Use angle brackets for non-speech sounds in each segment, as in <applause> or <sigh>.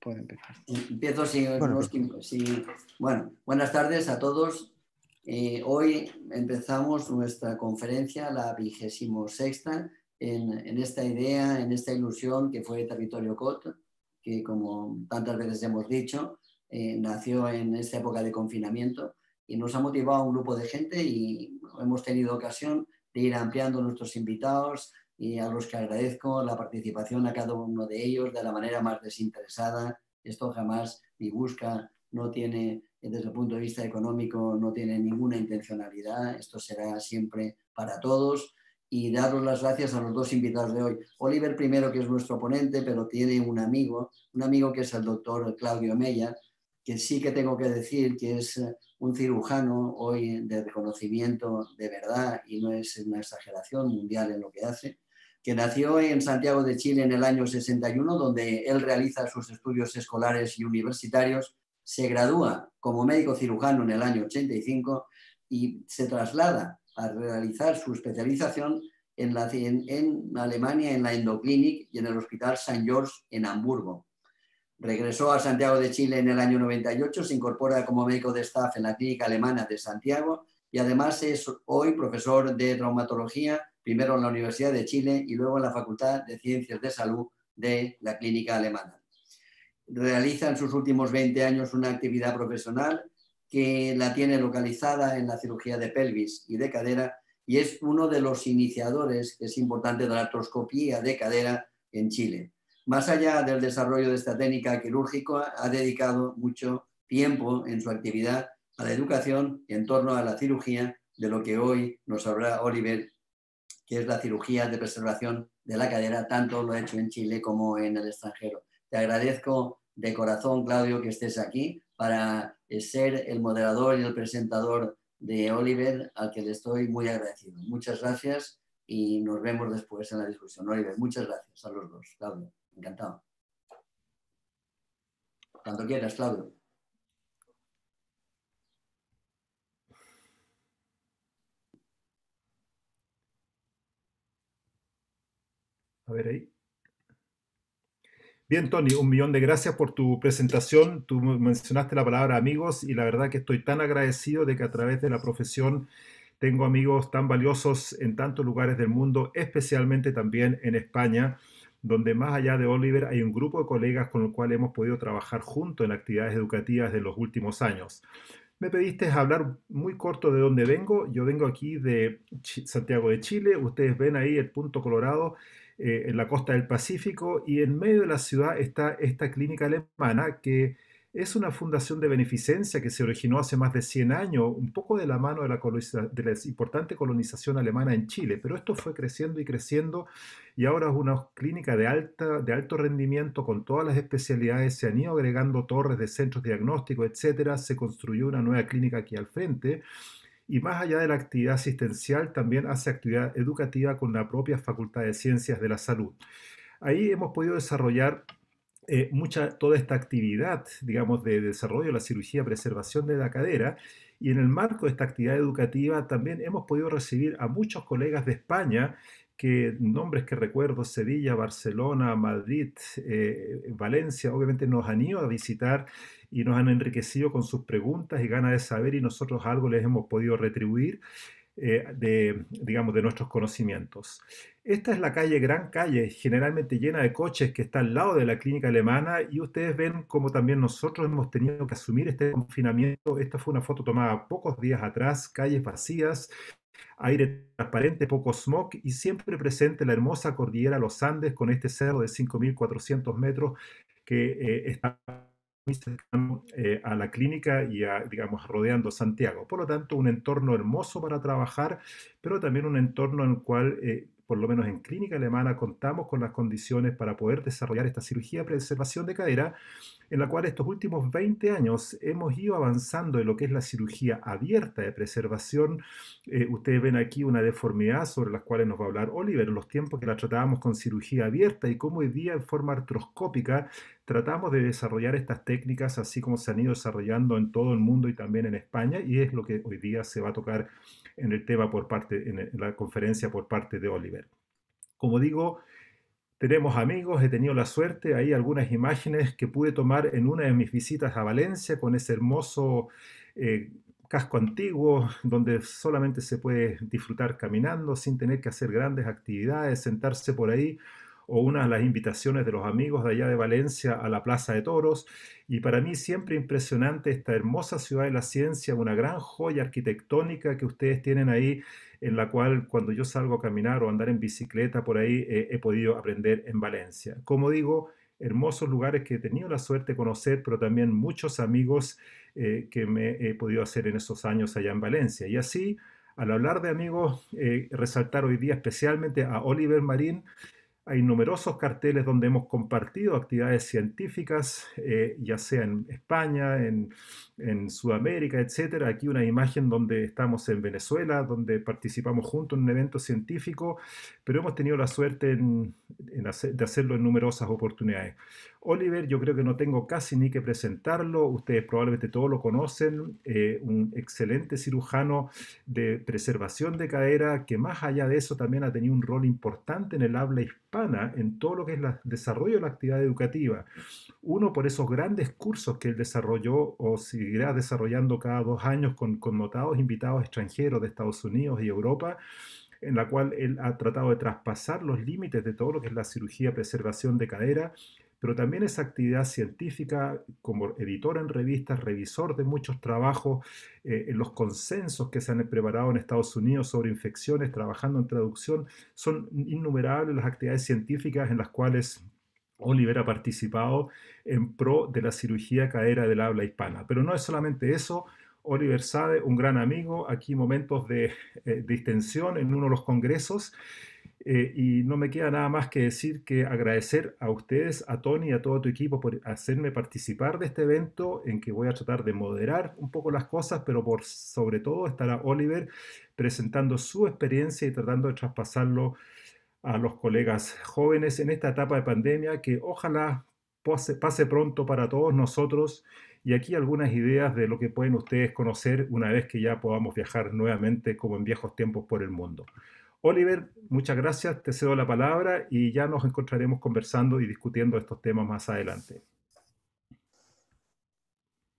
puedo empezar. Empiezo si, bueno, buenas tardes a todos. Eh, hoy empezamos nuestra conferencia, la vigésimo sexta, en, esta idea, en esta ilusión que fue Territorio COT, que como tantas veces hemos dicho, eh, nació en esta época de confinamiento y nos ha motivado un grupo de gente y hemos tenido ocasión de ir ampliando nuestros invitados, y a los que agradezco la participación a cada uno de ellos de la manera más desinteresada. Esto jamás ni busca, no tiene, desde el punto de vista económico, no tiene ninguna intencionalidad. Esto será siempre para todos. Y daros las gracias a los dos invitados de hoy. Oliver primero, que es nuestro ponente, pero tiene un amigo, un amigo que es el doctor Claudio Mella, que sí que tengo que decir que es eh, un cirujano hoy de reconocimiento de verdad y no es una exageración mundial en lo que hace que nació en Santiago de Chile en el año 61, donde él realiza sus estudios escolares y universitarios, se gradúa como médico cirujano en el año 85 y se traslada a realizar su especialización en, Alemania, en la Endoclinic y en el Hospital St. George en Hamburgo. Regresó a Santiago de Chile en el año 98, se incorpora como médico de staff en la Clínica Alemana de Santiago y además es hoy profesor de traumatología primero en la Universidad de Chile y luego en la Facultad de Ciencias de Salud de la Clínica Alemana. Realiza en sus últimos 20 años una actividad profesional que la tiene localizada en la cirugía de pelvis y de cadera y es uno de los iniciadores, que es importante, de la artroscopía de cadera en Chile. Más allá del desarrollo de esta técnica quirúrgica, ha dedicado mucho tiempo en su actividad a la educación en torno a la cirugía, de lo que hoy nos hablará Oliver que es la cirugía de preservación de la cadera, tanto lo he hecho en Chile como en el extranjero. Te agradezco de corazón, Claudio, que estés aquí para eh, ser el moderador y el presentador de Oliver, al que le estoy muy agradecido. Muchas gracias y nos vemos después en la discusión. Oliver, muchas gracias a los dos. Claudio, encantado. Cuando quieras, Claudio. A ver ahí. Bien, Tony, un millón de gracias por tu presentación. Tú mencionaste la palabra amigos y la verdad que estoy tan agradecido de que a través de la profesión tengo amigos tan valiosos en tantos lugares del mundo, especialmente también en España, donde más allá de Oliver hay un grupo de colegas con el cual hemos podido trabajar juntos en actividades educativas de los últimos años. Me pediste hablar muy corto de dónde vengo. Yo vengo aquí de Santiago de Chile. Ustedes ven ahí el punto colorado eh, en la costa del Pacífico y en medio de la ciudad está esta clínica alemana que es una fundación de beneficencia que se originó hace más de 100 años, un poco de la mano de la, importante colonización alemana en Chile, pero esto fue creciendo y creciendo y ahora es una clínica de, alta, de alto rendimiento con todas las especialidades, se han ido agregando torres de centros diagnósticos, etcétera, Se construyó una nueva clínica aquí al frente y más allá de la actividad asistencial, también hace actividad educativa con la propia Facultad de Ciencias de la Salud. Ahí hemos podido desarrollar eh, mucha, toda esta actividad, digamos, de desarrollo de la cirugía, preservación de la cadera, y en el marco de esta actividad educativa también hemos podido recibir a muchos colegas de España que nombres que recuerdo, Sevilla, Barcelona, Madrid, eh, Valencia, obviamente nos han ido a visitar y nos han enriquecido con sus preguntas y ganas de saber y nosotros algo les hemos podido retribuir. Eh, de, digamos, de nuestros conocimientos. Esta es la calle Gran Calle, generalmente llena de coches que está al lado de la clínica alemana y ustedes ven como también nosotros hemos tenido que asumir este confinamiento. Esta fue una foto tomada pocos días atrás, calles vacías, aire transparente, poco smog y siempre presente la hermosa cordillera Los Andes con este cerro de 5.400 metros que eh, está eh, a la clínica y digamos, rodeando Santiago. Por lo tanto, un entorno hermoso para trabajar, pero también un entorno en el cual eh, por lo menos en clínica alemana, contamos con las condiciones para poder desarrollar esta cirugía de preservación de cadera en la cual estos últimos 20 años hemos ido avanzando en lo que es la cirugía abierta de preservación. Eh, ustedes ven aquí una deformidad sobre las cuales nos va a hablar Oliver en los tiempos que la tratábamos con cirugía abierta y cómo hoy día en forma artroscópica tratamos de desarrollar estas técnicas así como se han ido desarrollando en todo el mundo y también en España y es lo que hoy día se va a tocar en el tema por parte, en la conferencia por parte de Oliver. Como digo, tenemos amigos, he tenido la suerte, hay algunas imágenes que pude tomar en una de mis visitas a Valencia con ese hermoso eh, casco antiguo donde solamente se puede disfrutar caminando sin tener que hacer grandes actividades, sentarse por ahí o una de las invitaciones de los amigos de allá de Valencia a la Plaza de Toros. Y para mí siempre impresionante esta hermosa ciudad de la ciencia, una gran joya arquitectónica que ustedes tienen ahí en la cual cuando yo salgo a caminar o andar en bicicleta por ahí eh, he podido aprender en Valencia. Como digo, hermosos lugares que he tenido la suerte de conocer, pero también muchos amigos eh, que me he podido hacer en esos años allá en Valencia. Y así, al hablar de amigos, eh, resaltar hoy día especialmente a Oliver Marín, hay numerosos carteles donde hemos compartido actividades científicas, eh, ya sea en España, en, Sudamérica, etc. Aquí una imagen donde estamos en Venezuela, donde participamos juntos en un evento científico, pero hemos tenido la suerte de hacerlo en numerosas oportunidades. Oliver, yo creo que no tengo casi ni que presentarlo, ustedes probablemente todos lo conocen, eh, un excelente cirujano de preservación de cadera que más allá de eso también ha tenido un rol importante en el habla hispana, en todo lo que es el desarrollo de la actividad educativa. Uno por esos grandes cursos que él desarrolló o seguirá desarrollando cada dos años con notados invitados extranjeros de Estados Unidos y Europa en la cual él ha tratado de traspasar los límites de todo lo que es la cirugía preservación de cadera pero también esa actividad científica como editor en revistas, revisor de muchos trabajos, eh, en los consensos que se han preparado en Estados Unidos sobre infecciones, trabajando en traducción. Son innumerables las actividades científicas en las cuales Oliver ha participado en pro de la cirugía cadera del habla hispana. Pero no es solamente eso. Oliver sabe un gran amigo, aquí momentos eh, de distensión en uno de los congresos, eh, y no me queda nada más que decir que agradecer a ustedes, a Tony y a todo tu equipo por hacerme participar de este evento en que voy a tratar de moderar un poco las cosas, pero por sobre todo estará Oliver presentando su experiencia y tratando de traspasarlo a los colegas jóvenes en esta etapa de pandemia que ojalá pase pronto para todos nosotros y aquí algunas ideas de lo que pueden ustedes conocer una vez que ya podamos viajar nuevamente como en viejos tiempos por el mundo. Oliver, muchas gracias, te cedo la palabra y ya nos encontraremos conversando y discutiendo estos temas más adelante.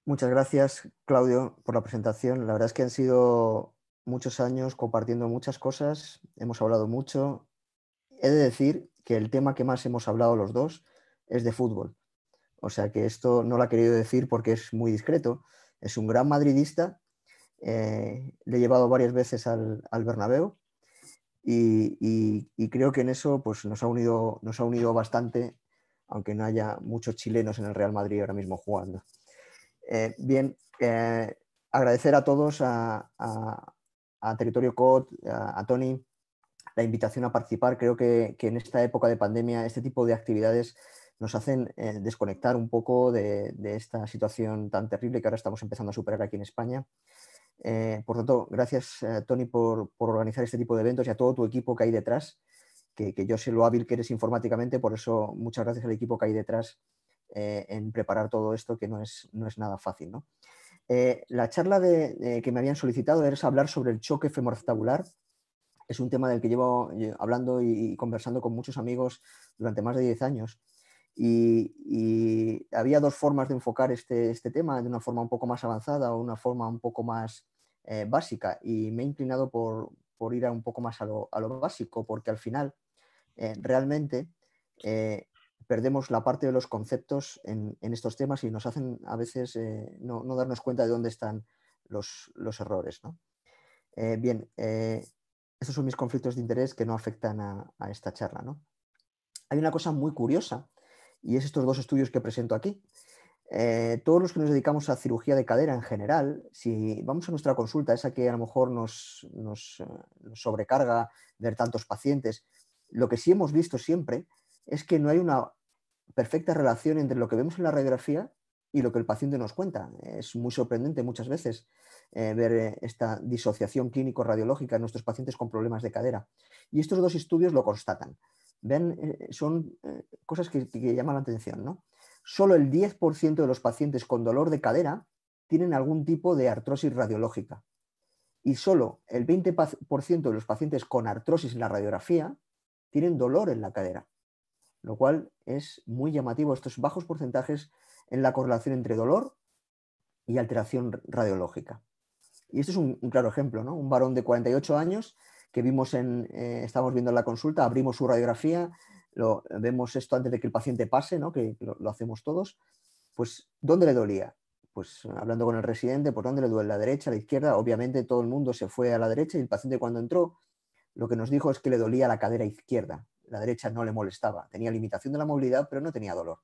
Muchas gracias, Claudio, por la presentación. La verdad es que han sido muchos años compartiendo muchas cosas, hemos hablado mucho. He de decir que el tema que más hemos hablado los dos es de fútbol. O sea que esto no lo ha querido decir porque es muy discreto. Es un gran madridista. Eh, le he llevado varias veces al, al Bernabéu y, creo que en eso pues, nos, ha unido, bastante, aunque no haya muchos chilenos en el Real Madrid ahora mismo jugando. Eh, bien, eh, agradecer a todos, a, Territorio COD, a, Tony, la invitación a participar. Creo que, en esta época de pandemia este tipo de actividades nos hacen eh, desconectar un poco de esta situación tan terrible que ahora estamos empezando a superar aquí en España. Eh, por tanto, gracias, eh, Tony, por, organizar este tipo de eventos y a todo tu equipo que hay detrás, que, yo sé lo hábil que eres informáticamente, por eso muchas gracias al equipo que hay detrás eh, en preparar todo esto, que no es, nada fácil. la charla que me habían solicitado era hablar sobre el choque femorestabular, Es un tema del que llevo hablando y conversando con muchos amigos durante más de 10 años y, había dos formas de enfocar este, este, tema, de una forma un poco más avanzada o una forma un poco más eh, básica. Y me he inclinado por, ir un poco más a lo, básico, porque al final eh, realmente eh, perdemos la parte de los conceptos en, estos temas y nos hacen a veces no, darnos cuenta de dónde están los, errores. bien, esos son mis conflictos de interés que no afectan a, esta charla. Hay una cosa muy curiosa y es estos dos estudios que presento aquí. Eh, todos los que nos dedicamos a cirugía de cadera en general, si vamos a nuestra consulta, esa que a lo mejor eh, nos, sobrecarga ver tantos pacientes, lo que sí hemos visto siempre es que no hay una perfecta relación entre lo que vemos en la radiografía y lo que el paciente nos cuenta. Es muy sorprendente muchas veces eh, ver esta disociación clínico-radiológica en nuestros pacientes con problemas de cadera. Y estos dos estudios lo constatan ven, eh, son eh, cosas que, llaman la atención, ¿no? Solo el 10% de los pacientes con dolor de cadera tienen algún tipo de artrosis radiológica y solo el 20% de los pacientes con artrosis en la radiografía tienen dolor en la cadera, lo cual es muy llamativo estos bajos porcentajes en la correlación entre dolor y alteración radiológica. Y este es un, un claro ejemplo, ¿no? Un varón de 48 años que vimos en, eh, estamos viendo la consulta, abrimos su radiografía, lo, vemos esto antes de que el paciente pase, que lo, hacemos todos, pues ¿dónde le dolía? Pues hablando con el residente, ¿por pues, dónde le duele? ¿La derecha, la izquierda? Obviamente todo el mundo se fue a la derecha y el paciente cuando entró lo que nos dijo es que le dolía la cadera izquierda, la derecha no le molestaba, tenía limitación de la movilidad pero no tenía dolor,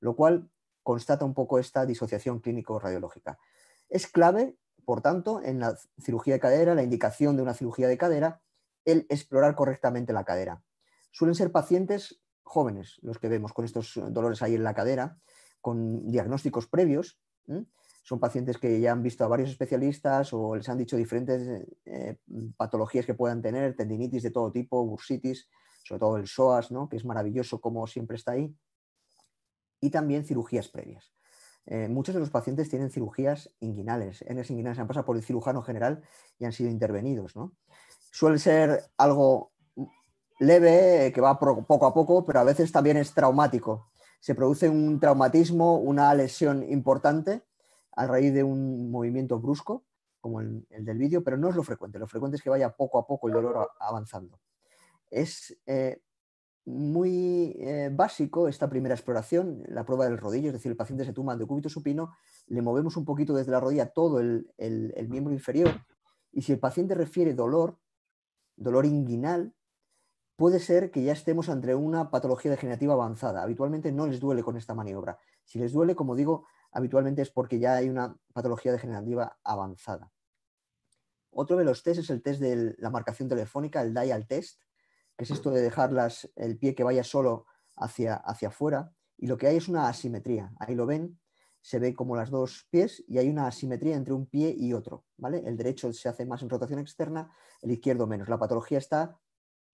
lo cual constata un poco esta disociación clínico-radiológica. Es clave, por tanto, en la cirugía de cadera, la indicación de una cirugía de cadera, el explorar correctamente la cadera. Suelen ser pacientes jóvenes los que vemos con estos dolores ahí en la cadera, con diagnósticos previos. Son pacientes que ya han visto a varios especialistas o les han dicho diferentes eh, patologías que puedan tener, tendinitis de todo tipo, bursitis, sobre todo el psoas, ¿no? que es maravilloso como siempre está ahí, y también cirugías previas. Eh, muchos de los pacientes tienen cirugías inguinales, En las inguinales han pasado por el cirujano general y han sido intervenidos. ¿no? suele ser algo leve, eh, que va poco a poco, pero a veces también es traumático. Se produce un traumatismo, una lesión importante a raíz de un movimiento brusco, como el, del vídeo, pero no es lo frecuente. Lo frecuente es que vaya poco a poco el dolor avanzando. Es eh, muy eh, básico esta primera exploración, la prueba del rodillo, es decir, el paciente se tumba de cúbito supino, le movemos un poquito desde la rodilla todo el miembro inferior y si el paciente refiere dolor, dolor inguinal, puede ser que ya estemos ante una patología degenerativa avanzada. Habitualmente no les duele con esta maniobra. Si les duele, como digo, habitualmente es porque ya hay una patología degenerativa avanzada. Otro de los tests es el test de la marcación telefónica, el dial test, que es esto de dejar el pie que vaya solo hacia, hacia afuera. Y lo que hay es una asimetría. Ahí lo ven, se ve como las dos pies y hay una asimetría entre un pie y otro. ¿vale? El derecho se hace más en rotación externa, el izquierdo menos. La patología está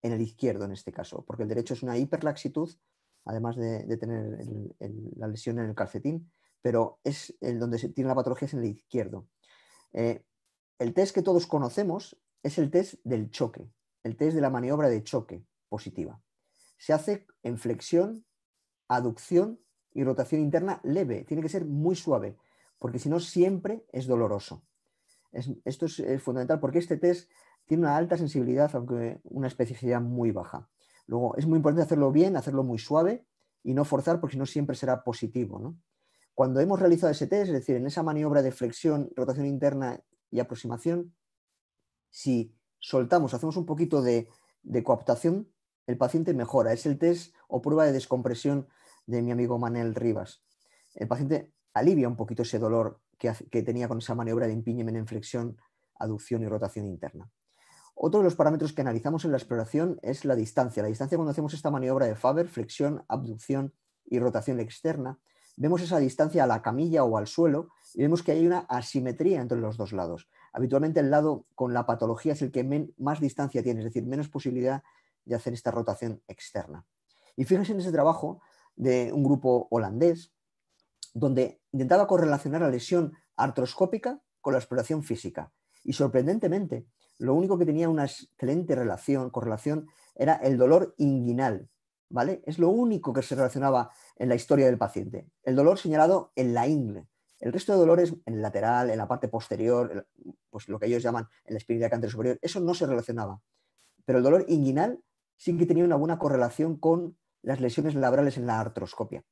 en el izquierdo en este caso, porque el derecho es una hiperlaxitud, además de, tener la lesión en el calcetín, pero es el donde se tiene la patología es en el izquierdo. Eh, el test que todos conocemos es el test del choque, el test de la maniobra de choque positiva. Se hace en flexión, aducción y rotación interna leve, tiene que ser muy suave, porque si no siempre es doloroso. esto es, fundamental porque este test tiene una alta sensibilidad, aunque una especificidad muy baja. Luego, es muy importante hacerlo bien, hacerlo muy suave y no forzar, porque si no siempre será positivo. Cuando hemos realizado ese test, es decir, en esa maniobra de flexión, rotación interna y aproximación, si soltamos, hacemos un poquito de coaptación, el paciente mejora. Es el test o prueba de descompresión de mi amigo Manel Rivas. El paciente alivia un poquito ese dolor que, tenía con esa maniobra de empiñemen en flexión, aducción y rotación interna. Otro de los parámetros que analizamos en la exploración es la distancia. La distancia cuando hacemos esta maniobra de Faber, flexión, abducción y rotación externa, vemos esa distancia a la camilla o al suelo y vemos que hay una asimetría entre los dos lados. Habitualmente el lado con la patología es el que más distancia tiene, es decir, menos posibilidad de hacer esta rotación externa. Y fíjense en ese trabajo de un grupo holandés, donde intentaba correlacionar la lesión artroscópica con la exploración física. Y sorprendentemente, lo único que tenía una excelente relación, correlación, era el dolor inguinal. ¿vale? Es lo único que se relacionaba en la historia del paciente. El dolor señalado en la ingle. El resto de dolores en el lateral, en la parte posterior, pues lo que ellos llaman en la de cáncer superior, eso no se relacionaba. Pero el dolor inguinal sí que tenía una buena correlación con las lesiones labrales en la artroscopia.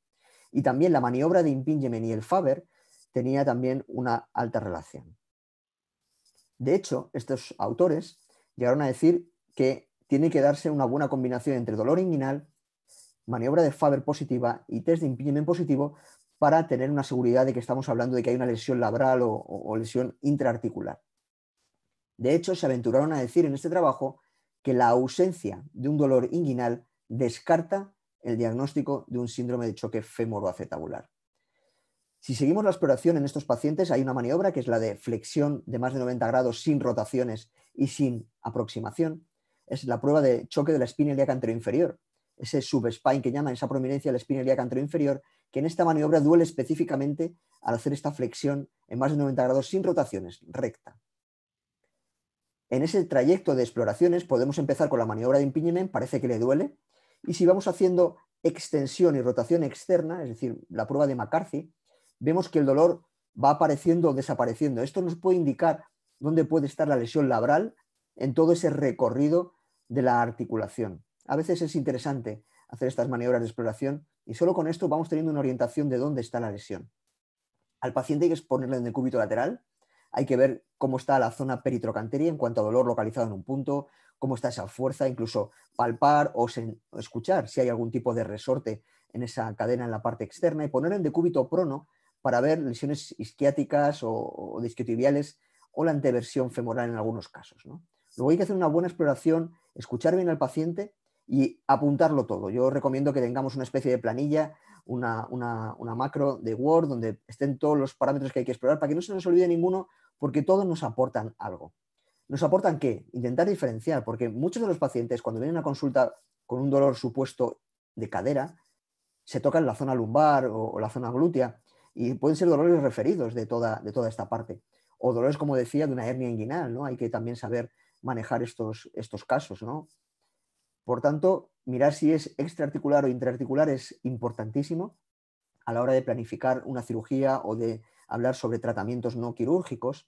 Y también la maniobra de impingement y el Faber tenía también una alta relación. De hecho, estos autores llegaron a decir que tiene que darse una buena combinación entre dolor inguinal, maniobra de Faber positiva y test de impingement positivo para tener una seguridad de que estamos hablando de que hay una lesión labral o, o lesión intraarticular. De hecho, se aventuraron a decir en este trabajo que la ausencia de un dolor inguinal descarta el diagnóstico de un síndrome de choque femoroacetabular. Si seguimos la exploración en estos pacientes, hay una maniobra que es la de flexión de más de 90 grados sin rotaciones y sin aproximación. Es la prueba de choque de la espina ilíaca anterior inferior, ese subespine que llaman, esa prominencia de la espina ilíaca anterior inferior, que en esta maniobra duele específicamente al hacer esta flexión en más de 90 grados sin rotaciones, recta. En ese trayecto de exploraciones podemos empezar con la maniobra de impingement, parece que le duele, y si vamos haciendo extensión y rotación externa, es decir, la prueba de McCarthy, vemos que el dolor va apareciendo o desapareciendo. Esto nos puede indicar dónde puede estar la lesión labral en todo ese recorrido de la articulación. A veces es interesante hacer estas maniobras de exploración y solo con esto vamos teniendo una orientación de dónde está la lesión. Al paciente hay que exponerle en el cúbito lateral, hay que ver cómo está la zona peritrocanteria en cuanto a dolor localizado en un punto, cómo está esa fuerza, incluso palpar o escuchar si hay algún tipo de resorte en esa cadena en la parte externa y poner en decúbito prono para ver lesiones isquiáticas o, o o la anteversión femoral en algunos casos. ¿no? Luego hay que hacer una buena exploración, escuchar bien al paciente y apuntarlo todo. Yo recomiendo que tengamos una especie de planilla, una, macro de Word donde estén todos los parámetros que hay que explorar para que no se nos olvide ninguno porque todos nos aportan algo nos aportan qué? Intentar diferenciar, porque muchos de los pacientes cuando vienen a consulta con un dolor supuesto de cadera, se tocan la zona lumbar o, la zona glútea y pueden ser dolores referidos de toda, esta parte. O dolores, como decía, de una hernia inguinal, ¿no? Hay que también saber manejar estos, casos, Por tanto, mirar si es extraarticular o intraarticular es importantísimo a la hora de planificar una cirugía o de hablar sobre tratamientos no quirúrgicos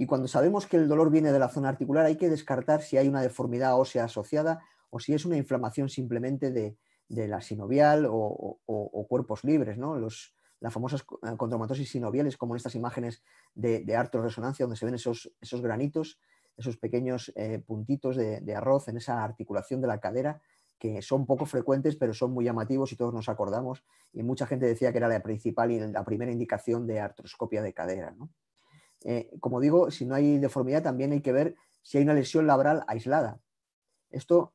y cuando sabemos que el dolor viene de la zona articular, hay que descartar si hay una deformidad ósea asociada o si es una inflamación simplemente de, la sinovial o, cuerpos libres, ¿no? Los, las famosas eh, condromatosis sinoviales, como en estas imágenes de, de donde se ven esos, granitos, esos pequeños eh, puntitos de, de, arroz en esa articulación de la cadera, que son poco frecuentes, pero son muy llamativos y todos nos acordamos. Y mucha gente decía que era la principal y la primera indicación de artroscopia de cadera. ¿no? Eh, como digo, si no hay deformidad, también hay que ver si hay una lesión labral aislada. Esto,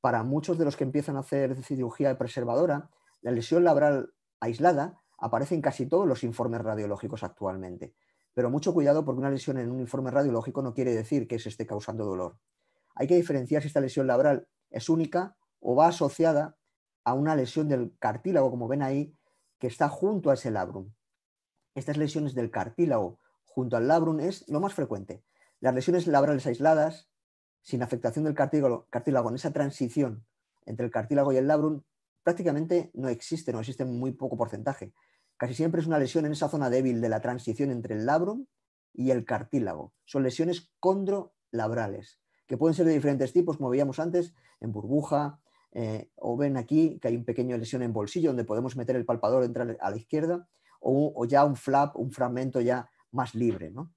para muchos de los que empiezan a hacer cirugía preservadora, la lesión labral aislada aparece en casi todos los informes radiológicos actualmente. Pero mucho cuidado porque una lesión en un informe radiológico no quiere decir que se esté causando dolor. Hay que diferenciar si esta lesión labral es única o va asociada a una lesión del cartílago, como ven ahí, que está junto a ese labrum. Estas lesiones del cartílago junto al labrum es lo más frecuente. Las lesiones labrales aisladas, sin afectación del cartílago, cartílago en esa transición entre el cartílago y el labrum, prácticamente no existe, no existe muy poco porcentaje. Casi siempre es una lesión en esa zona débil de la transición entre el labrum y el cartílago. Son lesiones condrolabrales, que pueden ser de diferentes tipos, como veíamos antes, en burbuja, eh, o ven aquí que hay un pequeño lesión en bolsillo donde podemos meter el palpador entrar a la izquierda, o, ya un flap, un fragmento ya más libre. ¿no?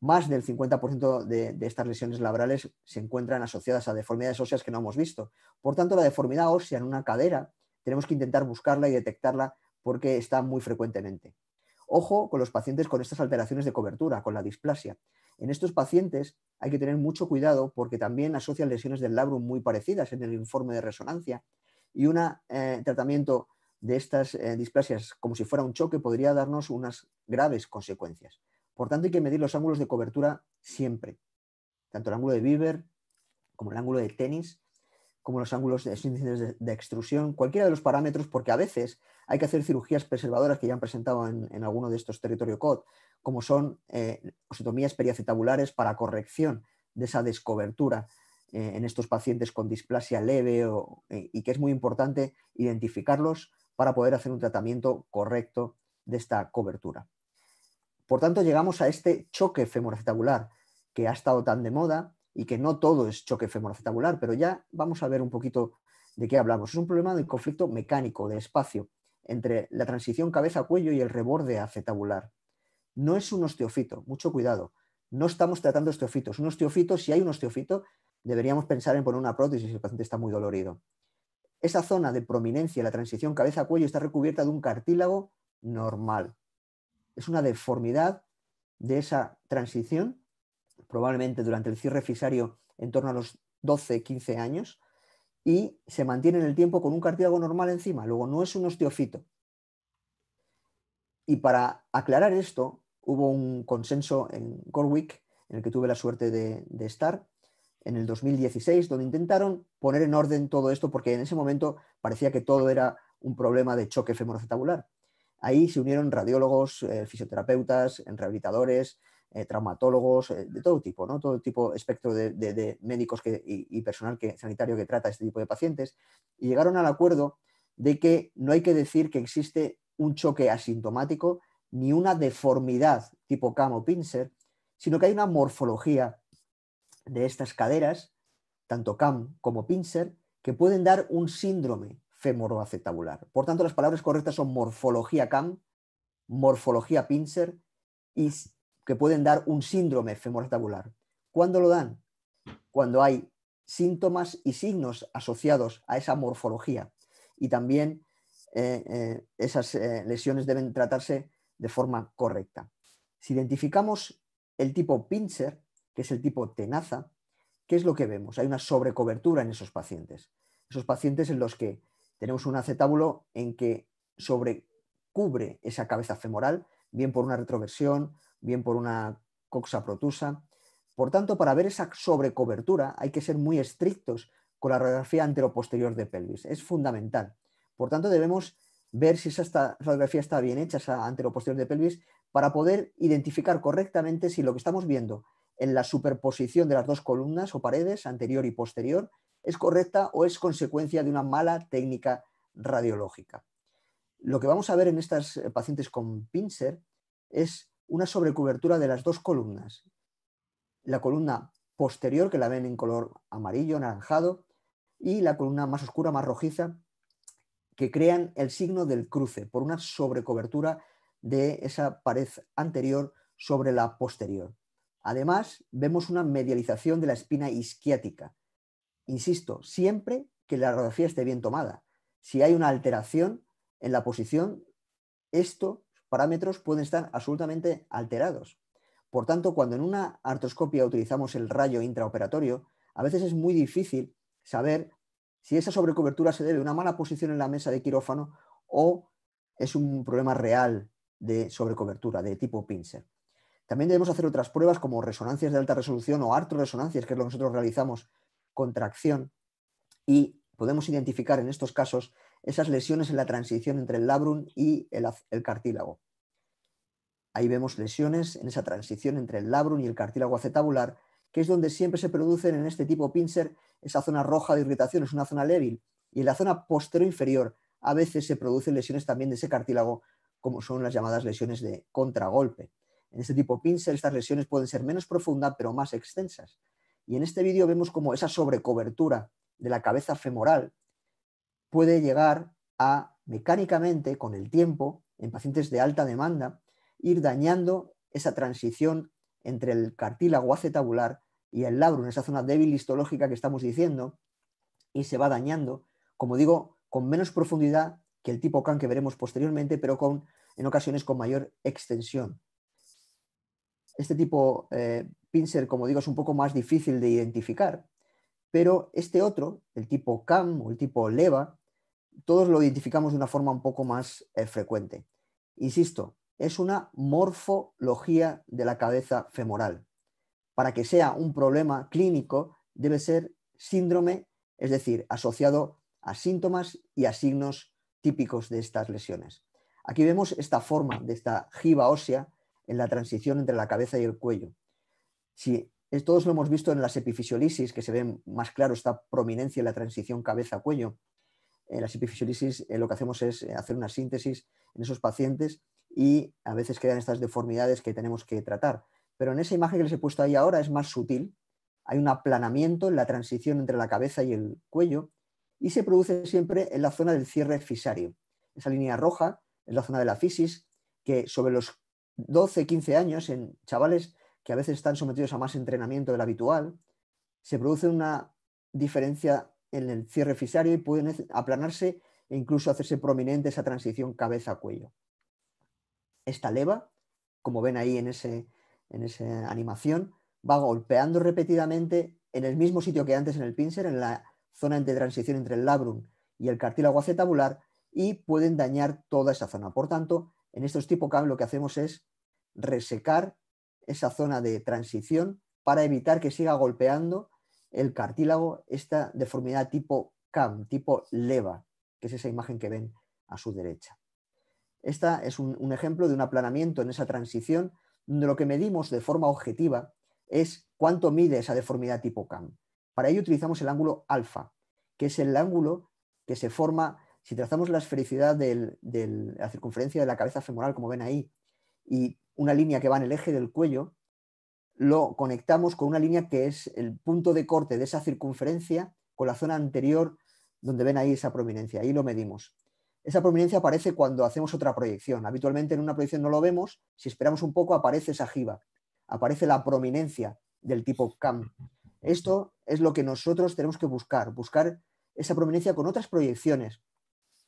Más del 50% de, estas lesiones labrales se encuentran asociadas a deformidades óseas que no hemos visto. Por tanto, la deformidad ósea en una cadera tenemos que intentar buscarla y detectarla porque está muy frecuentemente. Ojo con los pacientes con estas alteraciones de cobertura, con la displasia. En estos pacientes hay que tener mucho cuidado porque también asocian lesiones del labrum muy parecidas en el informe de resonancia y un eh, tratamiento de estas eh, displasias como si fuera un choque podría darnos unas graves consecuencias. Por tanto, hay que medir los ángulos de cobertura siempre, tanto el ángulo de Bieber como el ángulo de tenis, como los ángulos de de, extrusión, cualquiera de los parámetros, porque a veces hay que hacer cirugías preservadoras que ya han presentado en, alguno de estos territorios COD, como son osotomías eh, osteotomías periacetabulares para corrección de esa descobertura eh, en estos pacientes con displasia leve y que es muy importante identificarlos para poder hacer un tratamiento correcto de esta cobertura. Por tanto, llegamos a este choque femoracetabular que ha estado tan de moda y que no todo es choque femoracetabular, pero ya vamos a ver un poquito de qué hablamos. Es un problema de conflicto mecánico, de espacio, entre la transición cabeza-cuello y el reborde acetabular. No es un osteofito, mucho cuidado. No estamos tratando osteofitos. Un osteofito, si hay un osteofito, deberíamos pensar en poner una prótesis si el paciente está muy dolorido. Esa zona de prominencia, la transición cabeza-cuello, está recubierta de un cartílago normal. Es una deformidad de esa transición, probablemente durante el cierre fisario en torno a los 12-15 años, y se mantiene en el tiempo con un cartílago normal encima. Luego, no es un osteofito. Y para aclarar esto, hubo un consenso en Corwick, en el que tuve la suerte de, de estar, en el 2016, donde intentaron poner en orden todo esto, porque en ese momento parecía que todo era un problema de choque femorocetabular. Ahí se unieron radiólogos, eh, fisioterapeutas, rehabilitadores, eh, traumatólogos, eh, de todo tipo, ¿no? Todo tipo, espectro de, de médicos y, personal sanitario que trata este tipo de pacientes. Y llegaron al acuerdo de que no hay que decir que existe un choque asintomático ni una deformidad tipo camo pincer, sino que hay una morfología de estas caderas, tanto CAM como PINSER que pueden dar un síndrome femoroacetabular. Por tanto, las palabras correctas son morfología CAM, morfología PINSER y que pueden dar un síndrome femoroacetabular. ¿Cuándo lo dan? Cuando hay síntomas y signos asociados a esa morfología. Y también eh, eh, esas eh, lesiones deben tratarse de forma correcta. Si identificamos el tipo PINSER que es el tipo tenaza, ¿qué es lo que vemos? Hay una sobrecobertura en esos pacientes. Esos pacientes en los que tenemos un acetábulo en que sobrecubre esa cabeza femoral, bien por una retroversión, bien por una coxa protusa. Por tanto, para ver esa sobrecobertura hay que ser muy estrictos con la radiografía anteroposterior de pelvis. Es fundamental. Por tanto, debemos ver si esa radiografía está bien hecha, esa anteroposterior de pelvis, para poder identificar correctamente si lo que estamos viendo en la superposición de las dos columnas o paredes, anterior y posterior, es correcta o es consecuencia de una mala técnica radiológica. Lo que vamos a ver en estas eh, pacientes con pincer es una sobrecubertura de las dos columnas. La columna posterior, que la ven en color amarillo, anaranjado, y la columna más oscura, más rojiza, que crean el signo del cruce por una sobrecobertura de esa pared anterior sobre la posterior. Además, vemos una medialización de la espina isquiática. Insisto, siempre que la radiografía esté bien tomada. Si hay una alteración en la posición, estos parámetros pueden estar absolutamente alterados. Por tanto, cuando en una artroscopia utilizamos el rayo intraoperatorio, a veces es muy difícil saber si esa sobrecobertura se debe a una mala posición en la mesa de quirófano o es un problema real de sobrecobertura de tipo pincer. También debemos hacer otras pruebas como resonancias de alta resolución o artroresonancias, que es lo que nosotros realizamos con tracción, y podemos identificar en estos casos esas lesiones en la transición entre el labrum y el, cartílago. Ahí vemos lesiones en esa transición entre el labrum y el cartílago acetabular, que es donde siempre se producen en este tipo pincer esa zona roja de irritación, es una zona débil. Y en la zona postero inferior a veces se producen lesiones también de ese cartílago, como son las llamadas lesiones de contragolpe. En este tipo pincel estas lesiones pueden ser menos profundas pero más extensas. Y en este vídeo vemos cómo esa sobrecobertura de la cabeza femoral puede llegar a mecánicamente, con el tiempo, en pacientes de alta demanda, ir dañando esa transición entre el cartílago acetabular y el labrum, esa zona débil histológica que estamos diciendo, y se va dañando, como digo, con menos profundidad que el tipo CAN que veremos posteriormente, pero con, en ocasiones con mayor extensión. Este tipo eh, pincer, como digo, es un poco más difícil de identificar, pero este otro, el tipo CAM o el tipo LEVA, todos lo identificamos de una forma un poco más eh, frecuente. Insisto, es una morfología de la cabeza femoral. Para que sea un problema clínico, debe ser síndrome, es decir, asociado a síntomas y a signos típicos de estas lesiones. Aquí vemos esta forma de esta jiba ósea en la transición entre la cabeza y el cuello. Si todos lo hemos visto en las epifisiolisis, que se ve más claro esta prominencia en la transición cabeza-cuello. En eh, las epifisiolisis eh, lo que hacemos es eh, hacer una síntesis en esos pacientes y a veces quedan estas deformidades que tenemos que tratar. Pero en esa imagen que les he puesto ahí ahora es más sutil. Hay un aplanamiento en la transición entre la cabeza y el cuello y se produce siempre en la zona del cierre fisario. Esa línea roja es la zona de la fisis que sobre los 12, 15 años en chavales que a veces están sometidos a más entrenamiento del habitual, se produce una diferencia en el cierre fisario y pueden aplanarse e incluso hacerse prominente esa transición cabeza-cuello. Esta leva, como ven ahí en, ese, esa animación, va golpeando repetidamente en el mismo sitio que antes en el pincer, en la zona de transición entre el labrum y el cartílago acetabular, y pueden dañar toda esa zona. Por tanto, en estos tipo CAM lo que hacemos es resecar esa zona de transición para evitar que siga golpeando el cartílago esta deformidad tipo CAM, tipo leva, que es esa imagen que ven a su derecha. Esta es un, un ejemplo de un aplanamiento en esa transición donde lo que medimos de forma objetiva es cuánto mide esa deformidad tipo CAM. Para ello utilizamos el ángulo alfa, que es el ángulo que se forma si trazamos la esfericidad de la circunferencia de la cabeza femoral, como ven ahí, y una línea que va en el eje del cuello, lo conectamos con una línea que es el punto de corte de esa circunferencia con la zona anterior donde ven ahí esa prominencia. Ahí lo medimos. Esa prominencia aparece cuando hacemos otra proyección. Habitualmente en una proyección no lo vemos. Si esperamos un poco aparece esa jiba. Aparece la prominencia del tipo CAM. Esto es lo que nosotros tenemos que buscar. Buscar esa prominencia con otras proyecciones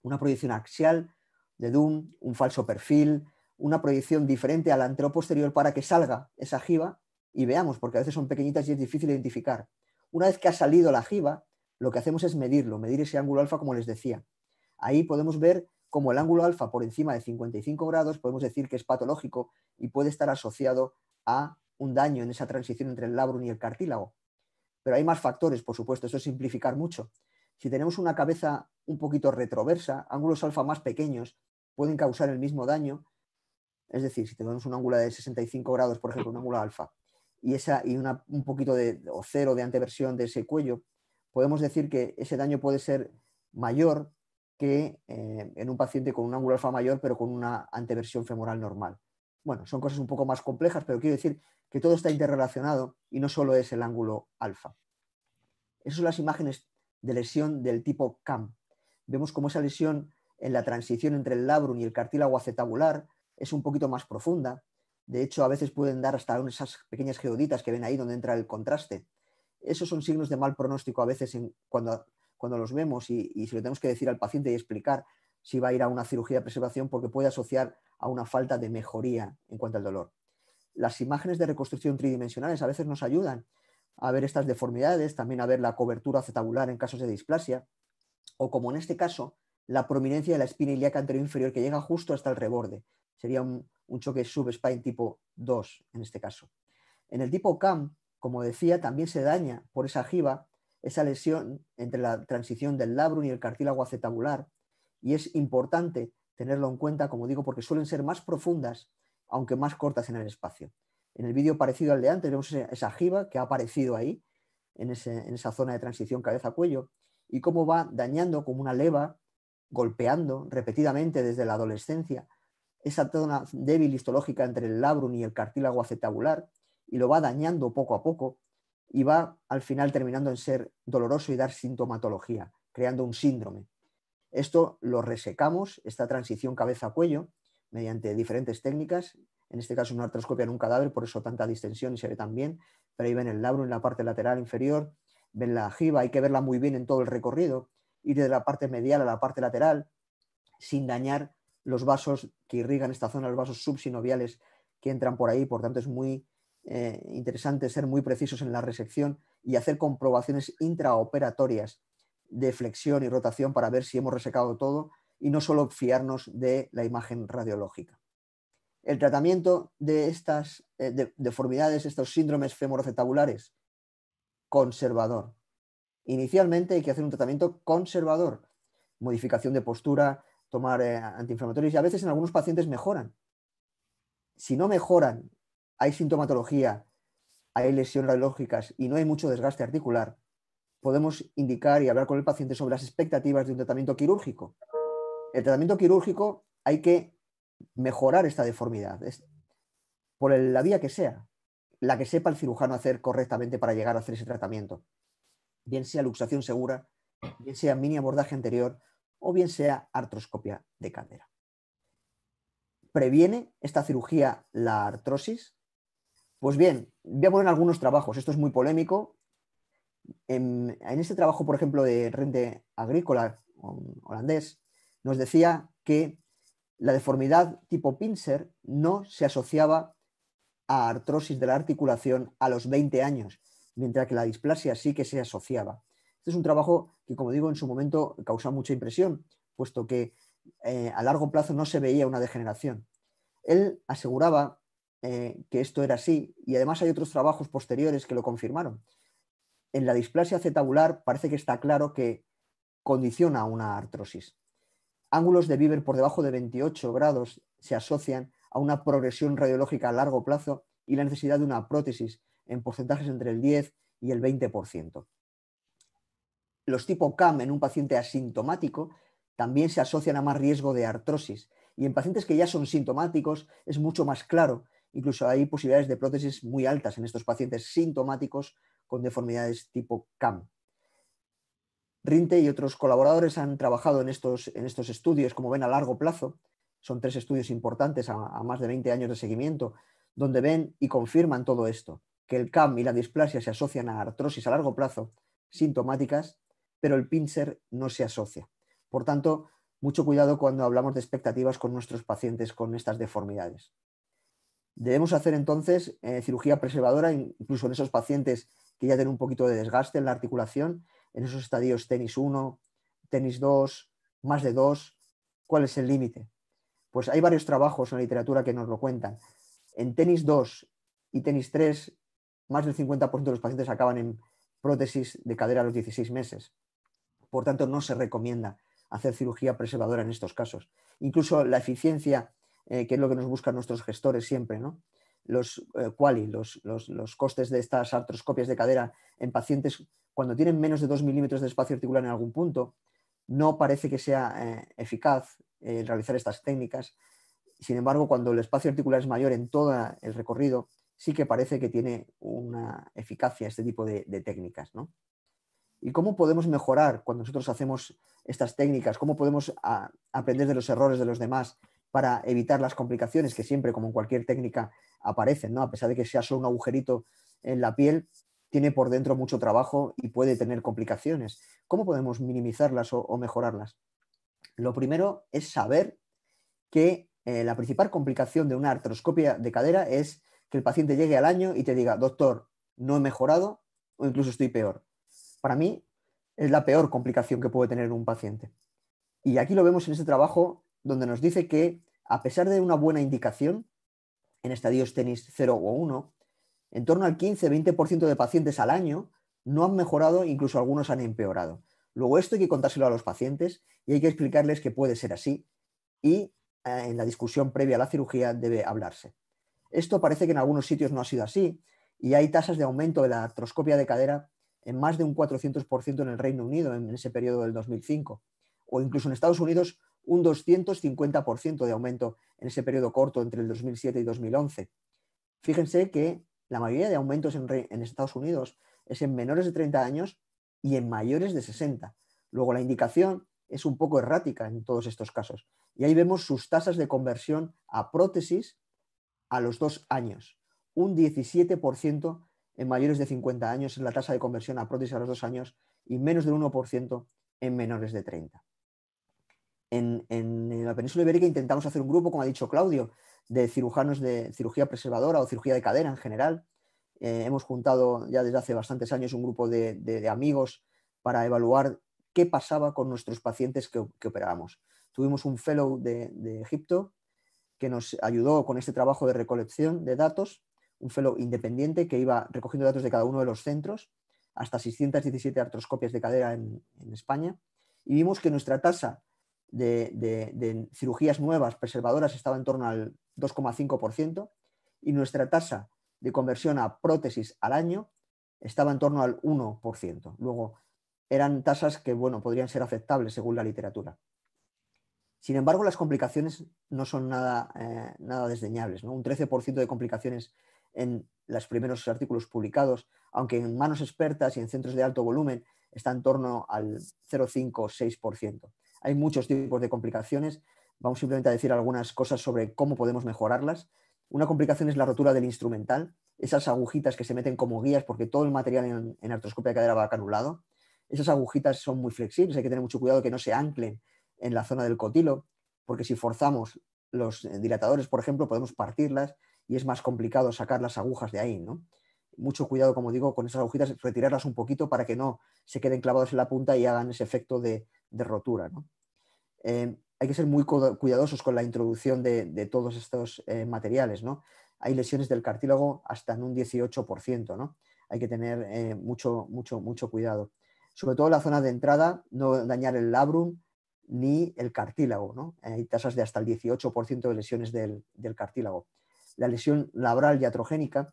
una proyección axial de Doom, un falso perfil, una proyección diferente al antero posterior para que salga esa jiba y veamos, porque a veces son pequeñitas y es difícil identificar. Una vez que ha salido la jiba, lo que hacemos es medirlo, medir ese ángulo alfa como les decía. Ahí podemos ver como el ángulo alfa por encima de 55 grados, podemos decir que es patológico y puede estar asociado a un daño en esa transición entre el labrum y el cartílago. Pero hay más factores, por supuesto, eso es simplificar mucho. Si tenemos una cabeza un poquito retroversa, ángulos alfa más pequeños pueden causar el mismo daño. Es decir, si tenemos un ángulo de 65 grados, por ejemplo, un ángulo alfa, y, esa, y un poquito de o cero de anteversión de ese cuello, podemos decir que ese daño puede ser mayor que eh, en un paciente con un ángulo alfa mayor, pero con una anteversión femoral normal. Bueno, son cosas un poco más complejas, pero quiero decir que todo está interrelacionado y no solo es el ángulo alfa. Esas son las imágenes de lesión del tipo CAM. Vemos cómo esa lesión en la transición entre el labrum y el cartílago acetabular es un poquito más profunda. De hecho, a veces pueden dar hasta esas pequeñas geoditas que ven ahí donde entra el contraste. Esos son signos de mal pronóstico a veces cuando, los vemos y, y si lo tenemos que decir al paciente y explicar si va a ir a una cirugía de preservación porque puede asociar a una falta de mejoría en cuanto al dolor. Las imágenes de reconstrucción tridimensionales a veces nos ayudan a ver estas deformidades, también a ver la cobertura acetabular en casos de displasia, o como en este caso, la prominencia de la espina ilíaca anterior inferior que llega justo hasta el reborde. Sería un, choque subspine tipo 2 en este caso. En el tipo CAM, como decía, también se daña por esa jiba, esa lesión entre la transición del labrum y el cartílago acetabular, y es importante tenerlo en cuenta, como digo, porque suelen ser más profundas, aunque más cortas en el espacio. En el vídeo parecido al de antes vemos esa jiba que ha aparecido ahí, en, en esa zona de transición cabeza-cuello, y cómo va dañando como una leva, golpeando repetidamente desde la adolescencia esa zona débil histológica entre el labrum y el cartílago acetabular, y lo va dañando poco a poco, y va al final terminando en ser doloroso y dar sintomatología, creando un síndrome. Esto lo resecamos, esta transición cabeza-cuello, mediante diferentes técnicas en este caso una artroscopia en un cadáver, por eso tanta distensión y se ve tan bien, pero ahí ven el labro en la parte lateral inferior, ven la jiva, hay que verla muy bien en todo el recorrido, ir de la parte medial a la parte lateral, sin dañar los vasos que irrigan esta zona, los vasos subsinoviales que entran por ahí, por tanto es muy eh, interesante ser muy precisos en la resección y hacer comprobaciones intraoperatorias de flexión y rotación para ver si hemos resecado todo y no solo fiarnos de la imagen radiológica. El tratamiento de estas eh, deformidades, estos síndromes femorocetabulares? conservador. Inicialmente hay que hacer un tratamiento conservador, modificación de postura, tomar eh, antiinflamatorios y a veces en algunos pacientes mejoran. Si no mejoran, hay sintomatología, hay lesiones radiológicas y no hay mucho desgaste articular, podemos indicar y hablar con el paciente sobre las expectativas de un tratamiento quirúrgico. El tratamiento quirúrgico hay que mejorar esta deformidad, por la vía que sea, la que sepa el cirujano hacer correctamente para llegar a hacer ese tratamiento, bien sea luxación segura, bien sea mini abordaje anterior o bien sea artroscopia de cadera. ¿Previene esta cirugía la artrosis? Pues bien, voy a poner algunos trabajos, esto es muy polémico. En, en este trabajo, por ejemplo, de Rente Agrícola holandés, nos decía que la deformidad tipo pincer no se asociaba a artrosis de la articulación a los 20 años, mientras que la displasia sí que se asociaba. Este es un trabajo que, como digo, en su momento causó mucha impresión, puesto que eh, a largo plazo no se veía una degeneración. Él aseguraba eh, que esto era así y además hay otros trabajos posteriores que lo confirmaron. En la displasia cetabular parece que está claro que condiciona una artrosis. Ángulos de Bieber por debajo de 28 grados se asocian a una progresión radiológica a largo plazo y la necesidad de una prótesis en porcentajes entre el 10 y el 20%. Los tipo CAM en un paciente asintomático también se asocian a más riesgo de artrosis y en pacientes que ya son sintomáticos es mucho más claro. Incluso hay posibilidades de prótesis muy altas en estos pacientes sintomáticos con deformidades tipo CAM. Rinte y otros colaboradores han trabajado en estos, estudios, como ven, a largo plazo. Son tres estudios importantes a, más de 20 años de seguimiento, donde ven y confirman todo esto, que el CAM y la displasia se asocian a artrosis a largo plazo sintomáticas, pero el pincer no se asocia. Por tanto, mucho cuidado cuando hablamos de expectativas con nuestros pacientes con estas deformidades. Debemos hacer entonces eh, cirugía preservadora, incluso en esos pacientes que ya tienen un poquito de desgaste en la articulación, en esos estadios tenis 1, tenis 2, más de 2? ¿Cuál es el límite? Pues hay varios trabajos en la literatura que nos lo cuentan. En tenis 2 y tenis 3, más del 50% de los pacientes acaban en prótesis de cadera a los 16 meses. Por tanto, no se recomienda hacer cirugía preservadora en estos casos. Incluso la eficiencia, eh, que es lo que nos buscan nuestros gestores siempre, ¿no? Eh, los los, costes de estas artroscopias de cadera en pacientes cuando tienen menos de 2 milímetros de espacio articular en algún punto, no parece que sea eh, eficaz eh, realizar estas técnicas. Sin embargo, cuando el espacio articular es mayor en todo el recorrido, sí que parece que tiene una eficacia este tipo de, técnicas. ¿no? ¿Y cómo podemos mejorar cuando nosotros hacemos estas técnicas? ¿Cómo podemos ah, aprender de los errores de los demás? para evitar las complicaciones que siempre, como en cualquier técnica, aparecen, ¿no? A pesar de que sea solo un agujerito en la piel, tiene por dentro mucho trabajo y puede tener complicaciones. ¿Cómo podemos minimizarlas o, mejorarlas? Lo primero es saber que eh, la principal complicación de una artroscopia de cadera es que el paciente llegue al año y te diga, doctor, no he mejorado o incluso estoy peor. Para mí es la peor complicación que puede tener un paciente. Y aquí lo vemos en este trabajo donde nos dice que a pesar de una buena indicación, en estadios tenis 0 o 1, en torno al 15-20% de pacientes al año no han mejorado, incluso algunos han empeorado. Luego esto hay que contárselo a los pacientes y hay que explicarles que puede ser así y eh, en la discusión previa a la cirugía debe hablarse. Esto parece que en algunos sitios no ha sido así y hay tasas de aumento de la artroscopia de cadera en más de un 400% en el Reino Unido en ese periodo del 2005 o incluso en Estados Unidos un 250% de aumento en ese periodo corto entre el 2007 y 2011. Fíjense que la mayoría de aumentos en, Estados Unidos es en menores de 30 años y en mayores de 60. Luego la indicación es un poco errática en todos estos casos. Y ahí vemos sus tasas de conversión a prótesis a los dos años. Un 17% en mayores de 50 años en la tasa de conversión a prótesis a los dos años y menos del 1% en menores de 30 en, la península ibérica intentamos hacer un grupo, como ha dicho Claudio, de cirujanos de cirugía preservadora o cirugía de cadera en general. Eh, hemos juntado ya desde hace bastantes años un grupo de, amigos para evaluar qué pasaba con nuestros pacientes que, operábamos. Tuvimos un fellow de, Egipto que nos ayudó con este trabajo de recolección de datos, un fellow independiente que iba recogiendo datos de cada uno de los centros, hasta 617 artroscopias de cadera en, en España, y vimos que nuestra tasa de, cirugías nuevas preservadoras estaba en torno al 2,5% y nuestra tasa de conversión a prótesis al año estaba en torno al 1%. Luego, eran tasas que bueno, podrían ser aceptables según la literatura. Sin embargo, las complicaciones no son nada, eh, desdeñables. Un 13% de complicaciones en los primeros artículos publicados, aunque en manos expertas y en centros de alto volumen está en torno al 0,5 o 6%. Hay muchos tipos de complicaciones. Vamos simplemente a decir algunas cosas sobre cómo podemos mejorarlas. Una complicación es la rotura del instrumental, esas agujitas que se meten como guías porque todo el material en, artroscopia de cadera va canulado. Esas agujitas son muy flexibles, hay que tener mucho cuidado que no se anclen en la zona del cotilo, porque si forzamos los dilatadores, por ejemplo, podemos partirlas y es más complicado sacar las agujas de ahí. ¿no? mucho cuidado, como digo, con esas agujitas, retirarlas un poquito para que no se queden clavados en la punta y hagan ese efecto de, rotura. Em, hay que ser muy cuidadosos con la introducción de, todos estos eh, materiales. ¿no? Hay lesiones del cartílago hasta en un 18%. ¿no? Hay que tener eh, mucho, mucho, mucho cuidado. Sobre todo en la zona de entrada, no dañar el labrum ni el cartílago. ¿no? Hay tasas de hasta el 18% de lesiones del, del cartílago. La lesión labral y atrogénica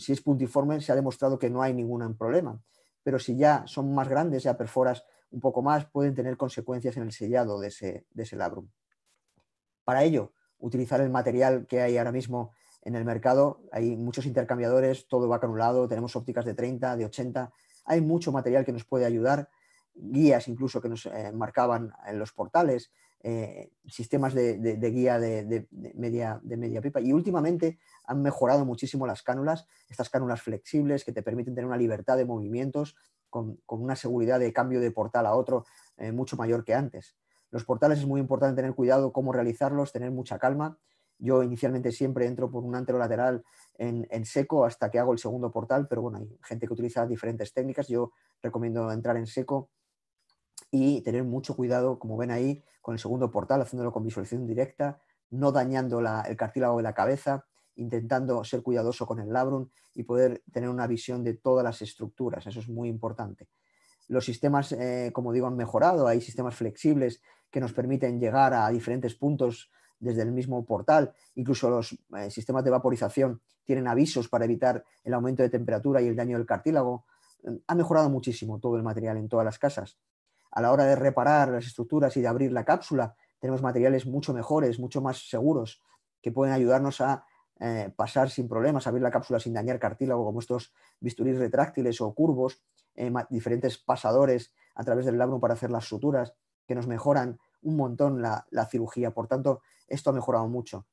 si es puntiforme se ha demostrado que no hay ningún problema, pero si ya son más grandes, ya perforas un poco más, pueden tener consecuencias en el sellado de ese, labrum. Para ello, utilizar el material que hay ahora mismo en el mercado, hay muchos intercambiadores, todo va canulado, tenemos ópticas de 30, de 80, hay mucho material que nos puede ayudar, guías incluso que nos eh, marcaban en los portales, eh, sistemas de, guía de media, de, media, pipa. Y últimamente han mejorado muchísimo las cánulas, estas cánulas flexibles que te permiten tener una libertad de movimientos con, una seguridad de cambio de portal a otro eh, mucho mayor que antes. Los portales es muy importante tener cuidado cómo realizarlos, tener mucha calma. Yo inicialmente siempre entro por un anterolateral en, en seco hasta que hago el segundo portal, pero bueno, hay gente que utiliza diferentes técnicas. Yo recomiendo entrar en seco y tener mucho cuidado, como ven ahí, con el segundo portal, haciéndolo con visualización directa, no dañando el cartílago de la cabeza, intentando ser cuidadoso con el labrum y poder tener una visión de todas las estructuras. Eso es muy importante. Los sistemas, eh, como digo, han mejorado. Hay sistemas flexibles que nos permiten llegar a diferentes puntos desde el mismo portal. Incluso los eh, sistemas de vaporización tienen avisos para evitar el aumento de temperatura y el daño del cartílago. Mm, ha mejorado muchísimo todo el material en todas las casas a la hora de reparar las estructuras y de abrir la cápsula, tenemos materiales mucho mejores, mucho más seguros, que pueden ayudarnos a eh, pasar sin problemas, abrir la cápsula sin dañar cartílago, como estos bisturís retráctiles o curvos, eh, diferentes pasadores a través del labrum para hacer las suturas, que nos mejoran un montón la, cirugía. Por tanto, esto ha mejorado mucho.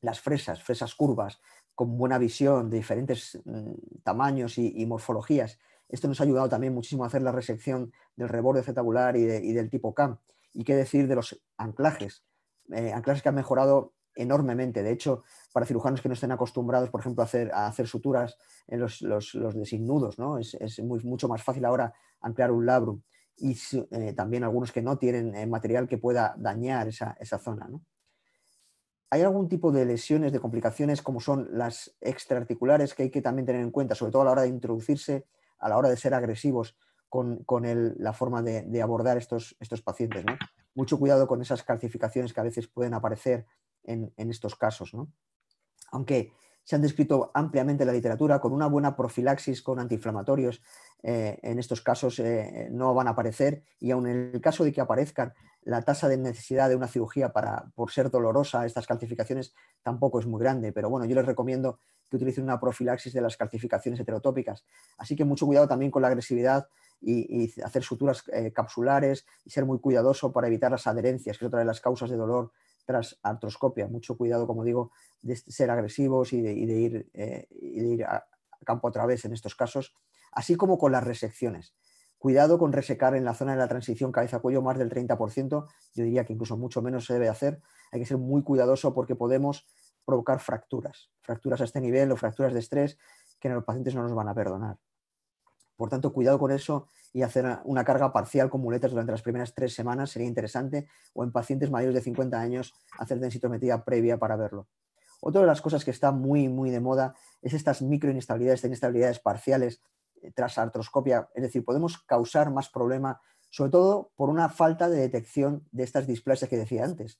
Las fresas, fresas curvas, con buena visión de diferentes mm, tamaños y morfologías, esto nos ha ayudado también muchísimo a hacer la resección del reborde cetabular y, y del tipo CAM. Y qué decir de los anclajes. Eh, anclajes que han mejorado enormemente. De hecho, para cirujanos que no estén acostumbrados, por ejemplo, a hacer, suturas en los, los, designudos, ¿no? es, mucho más fácil ahora ampliar un labrum. Y eh, también algunos que no tienen eh, material que pueda dañar esa, zona. ¿Hay algún tipo de lesiones, de complicaciones, como son las extraarticulares, que hay que también tener en cuenta, sobre todo a la hora de introducirse a la hora de ser agresivos con, la forma de, abordar estos, estos pacientes. Mucho cuidado con esas calcificaciones que a veces pueden aparecer en, estos casos. Aunque se han descrito ampliamente en la literatura, con una buena profilaxis con antiinflamatorios, eh, en estos casos eh, no van a aparecer y aun en el caso de que aparezcan, la tasa de necesidad de una cirugía para, por ser dolorosa, estas calcificaciones tampoco es muy grande, pero bueno, yo les recomiendo que utilicen una profilaxis de las calcificaciones heterotópicas. Así que mucho cuidado también con la agresividad y, hacer suturas eh, capsulares y ser muy cuidadoso para evitar las adherencias, que es otra de las causas de dolor tras artroscopia. Mucho cuidado, como digo, de ser agresivos y de, ir, de ir eh, a campo otra vez en estos casos, así como con las resecciones. Cuidado con resecar en la zona de la transición cabeza-cuello más del 30%, yo diría que incluso mucho menos se debe hacer. Hay que ser muy cuidadoso porque podemos provocar fracturas, fracturas a este nivel o fracturas de estrés que los pacientes no nos van a perdonar. Por tanto, cuidado con eso y hacer una carga parcial con muletas durante las primeras tres semanas sería interesante o en pacientes mayores de 50 años hacer densitometría previa para verlo. Otra de las cosas que está muy, muy de moda es estas microinestabilidades, inestabilidades parciales tras artroscopia. Es decir, podemos causar más problema, sobre todo por una falta de detección de estas displasias que decía antes.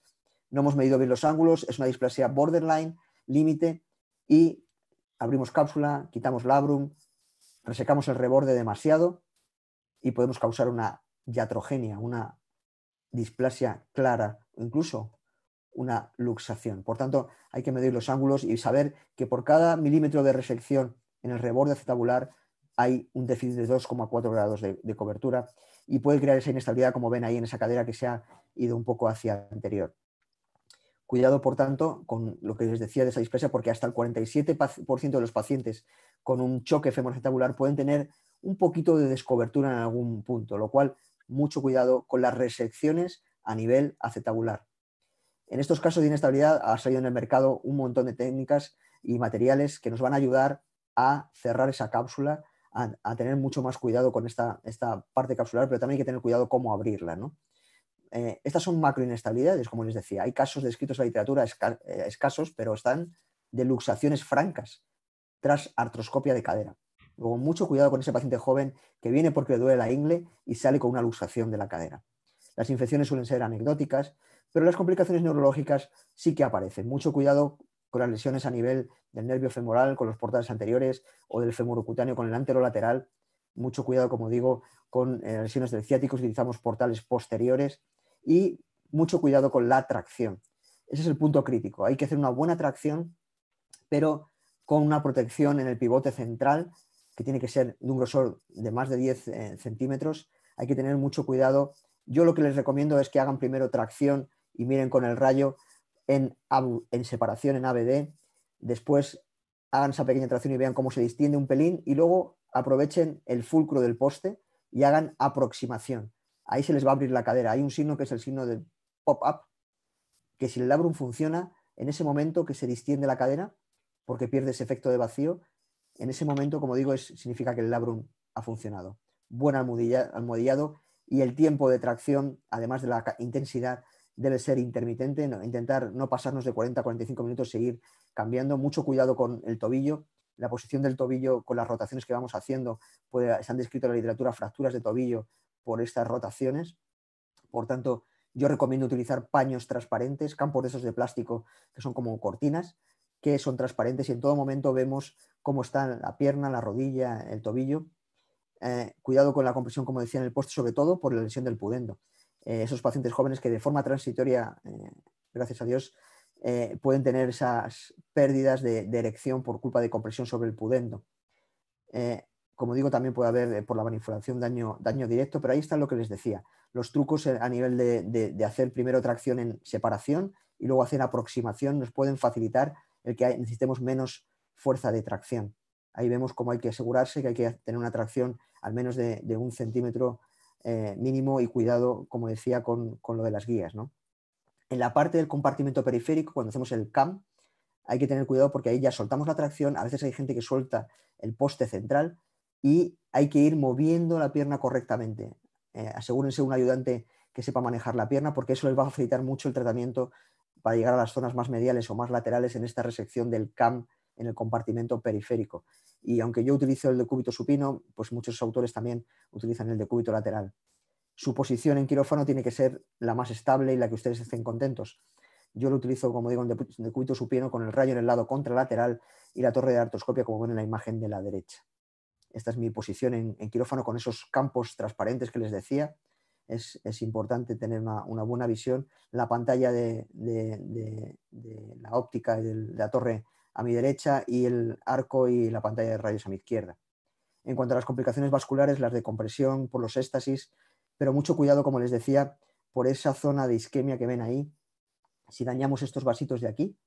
No hemos medido bien los ángulos, es una displasia borderline, límite, y abrimos cápsula, quitamos labrum, resecamos el reborde demasiado y podemos causar una iatrogenia, una displasia clara, incluso una luxación. Por tanto, hay que medir los ángulos y saber que por cada milímetro de resección en el reborde acetabular hay un déficit de 2,4 grados de, cobertura y puede crear esa inestabilidad, como ven ahí en esa cadera que se ha ido un poco hacia anterior. Cuidado, por tanto, con lo que les decía de esa dispersa, porque hasta el 47% de los pacientes con un choque femoracetabular pueden tener un poquito de descobertura en algún punto, lo cual mucho cuidado con las resecciones a nivel acetabular. En estos casos de inestabilidad ha salido en el mercado un montón de técnicas y materiales que nos van a ayudar a cerrar esa cápsula a, tener mucho más cuidado con esta, parte capsular, pero también hay que tener cuidado cómo abrirla. ¿no? Eh, estas son macroinestabilidades, como les decía. Hay casos descritos en la literatura eh, escasos, pero están de luxaciones francas tras artroscopia de cadera. Luego, mucho cuidado con ese paciente joven que viene porque le duele la ingle y sale con una luxación de la cadera. Las infecciones suelen ser anecdóticas, pero las complicaciones neurológicas sí que aparecen. Mucho cuidado con las lesiones a nivel del nervio femoral, con los portales anteriores o del femorocutáneo con el anterolateral. Mucho cuidado, como digo, con eh, lesiones del ciático, utilizamos portales posteriores y mucho cuidado con la tracción. Ese es el punto crítico. Hay que hacer una buena tracción, pero con una protección en el pivote central, que tiene que ser de un grosor de más de 10 eh, centímetros. Hay que tener mucho cuidado. Yo lo que les recomiendo es que hagan primero tracción y miren con el rayo en, separación en ABD, después hagan esa pequeña tracción y vean cómo se distiende un pelín y luego aprovechen el fulcro del poste y hagan aproximación. Ahí se les va a abrir la cadera. Hay un signo que es el signo de pop-up, que si el labrum funciona, en ese momento que se distiende la cadena, porque pierde ese efecto de vacío, en ese momento, como digo, es, significa que el labrum ha funcionado. Buen almohadillado y el tiempo de tracción, además de la intensidad, debe ser intermitente, intentar no pasarnos de 40 a 45 minutos, seguir cambiando, mucho cuidado con el tobillo, la posición del tobillo con las rotaciones que vamos haciendo, se han descrito en la literatura fracturas de tobillo por estas rotaciones, por tanto yo recomiendo utilizar paños transparentes, campos de esos de plástico que son como cortinas, que son transparentes y en todo momento vemos cómo está la pierna, la rodilla, el tobillo. Eh, cuidado con la compresión, como decía en el poste, sobre todo por la lesión del pudendo. Eh, esos pacientes jóvenes que de forma transitoria, eh, gracias a Dios, eh, pueden tener esas pérdidas de, erección por culpa de compresión sobre el pudendo. como digo, también puede haber por la manipulación daño, daño directo, pero ahí está lo que les decía los trucos a nivel de, hacer primero tracción en separación y luego hacer aproximación nos pueden facilitar el que necesitemos menos fuerza de tracción. Ahí vemos cómo hay que asegurarse que hay que tener una tracción al menos de, de un centímetro eh, mínimo y cuidado, como decía, con, lo de las guías. ¿no? En la parte del compartimento periférico, cuando hacemos el CAM, hay que tener cuidado porque ahí ya soltamos la tracción, a veces hay gente que suelta el poste central y hay que ir moviendo la pierna correctamente. Eh, asegúrense un ayudante que sepa manejar la pierna porque eso les va a facilitar mucho el tratamiento para llegar a las zonas más mediales o más laterales en esta resección del CAM en el compartimento periférico. Y aunque yo utilizo el decúbito supino, pues muchos autores también utilizan el decúbito lateral. Su posición en quirófano tiene que ser la más estable y la que ustedes estén contentos. Yo lo utilizo, como digo, en decúbito supino con el rayo en el lado contralateral y la torre de artroscopia, como ven en la imagen de la derecha. Esta es mi posición en, quirófano con esos campos transparentes que les decía. Es, importante tener una, buena visión. La pantalla de, de la óptica de la torre a mi derecha y el arco y la pantalla de rayos a mi izquierda. En cuanto a las complicaciones vasculares, las de compresión por los éxtasis, pero mucho cuidado, como les decía, por esa zona de isquemia que ven ahí. Si dañamos estos vasitos de aquí,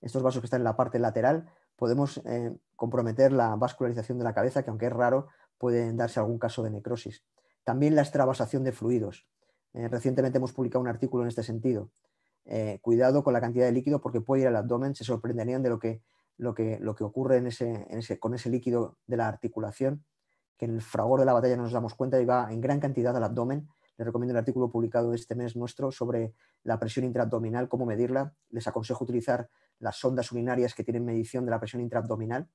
estos vasos que están en la parte lateral, podemos eh, comprometer la vascularización de la cabeza, que aunque es raro, pueden darse algún caso de necrosis. También la extravasación de fluidos. Eh, recientemente hemos publicado un artículo en este sentido. Eh, cuidado con la cantidad de líquido porque puede ir al abdomen, se sorprenderían de lo que, lo que, ocurre en ese, con ese líquido de la articulación, que en el fragor de la batalla no nos damos cuenta y va en gran cantidad al abdomen. Les recomiendo el artículo publicado este mes nuestro sobre la presión intraabdominal, cómo medirla. Les aconsejo utilizar las sondas urinarias que tienen medición de la presión intraabdominal,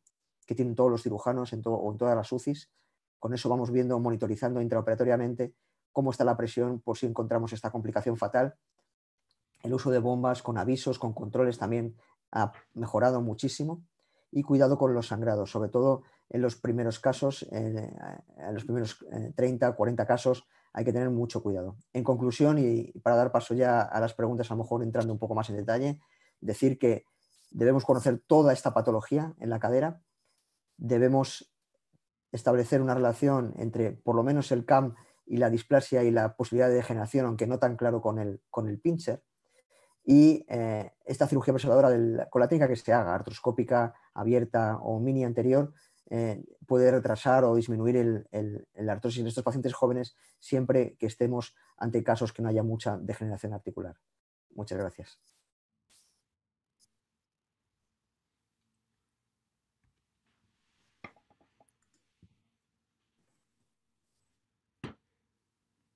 que tienen todos los cirujanos en toda o en todas las UCIs. Con eso vamos viendo, monitorizando intraoperatoriamente cómo está la presión por si encontramos esta complicación fatal el uso de bombas con avisos, con controles también ha mejorado muchísimo. Y cuidado con los sangrados, sobre todo en los primeros casos, en eh, los primeros 30, eh, 40 casos, hay que tener mucho cuidado. En conclusión, y para dar paso ya a las preguntas, a lo mejor entrando un poco más en detalle, decir que debemos conocer toda esta patología en la cadera, debemos establecer una relación entre por lo menos el CAM y la displasia y la posibilidad de degeneración, aunque no tan claro con el, con el pincher, y eh, esta cirugía preservadora con la técnica que se haga, artroscópica, abierta o mini anterior, eh, puede retrasar o disminuir el, artrosis en estos pacientes jóvenes siempre que estemos ante casos que no haya mucha degeneración articular. Muchas gracias.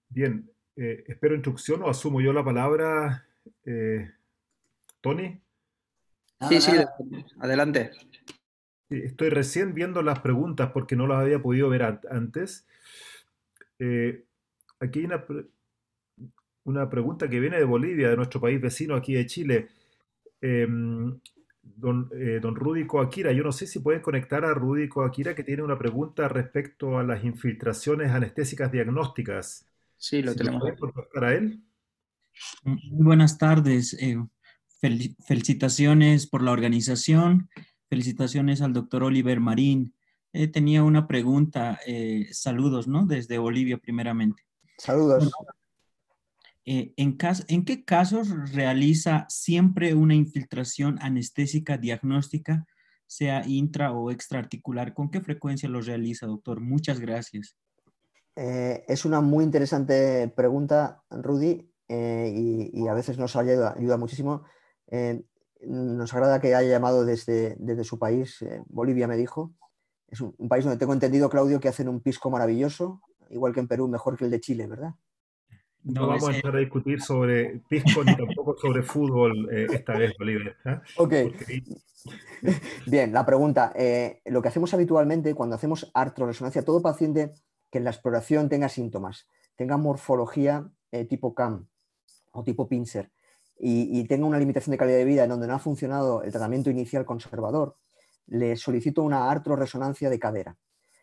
Bien, eh, espero instrucción o asumo yo la palabra eh, Tony. Sí, sí, adelante. Estoy recién viendo las preguntas porque no las había podido ver antes. Eh, aquí hay una, pregunta que viene de Bolivia, de nuestro país vecino aquí de Chile. Em, don, eh, don, yo no sé si pueden conectar a Rudy Akira, que tiene una pregunta respecto a las infiltraciones anestésicas diagnósticas. Sí, lo ¿Pueden tenemos. a él? buenas tardes. Eh, felicitaciones por la organización. Felicitaciones al doctor Oliver Marín. tenía una pregunta. Eh, saludos, ¿no? Desde Bolivia, primeramente. Saludos. Eh, ¿en, ¿En qué casos realiza siempre una infiltración anestésica diagnóstica, sea intra o extraarticular? ¿Con qué frecuencia lo realiza, doctor? Muchas gracias. es una muy interesante pregunta, Rudy. Eh, y, a veces nos ayuda, ayuda muchísimo. Eh, nos agrada que haya llamado desde, desde su país, eh, Bolivia me dijo. Es un, país donde tengo entendido, Claudio, que hacen un pisco maravilloso, igual que en Perú, mejor que el de Chile, ¿verdad? No, vamos a discutir sobre pisco ni tampoco sobre fútbol esta vez, Bolivia. Ok. Bien, la pregunta. lo que hacemos habitualmente cuando hacemos artroresonancia, todo paciente que en la exploración tenga síntomas, tenga morfología tipo CAM, o tipo pincer y, tengo tenga una limitación de calidad de vida en donde no ha funcionado el tratamiento inicial conservador, le solicito una artroresonancia de cadera.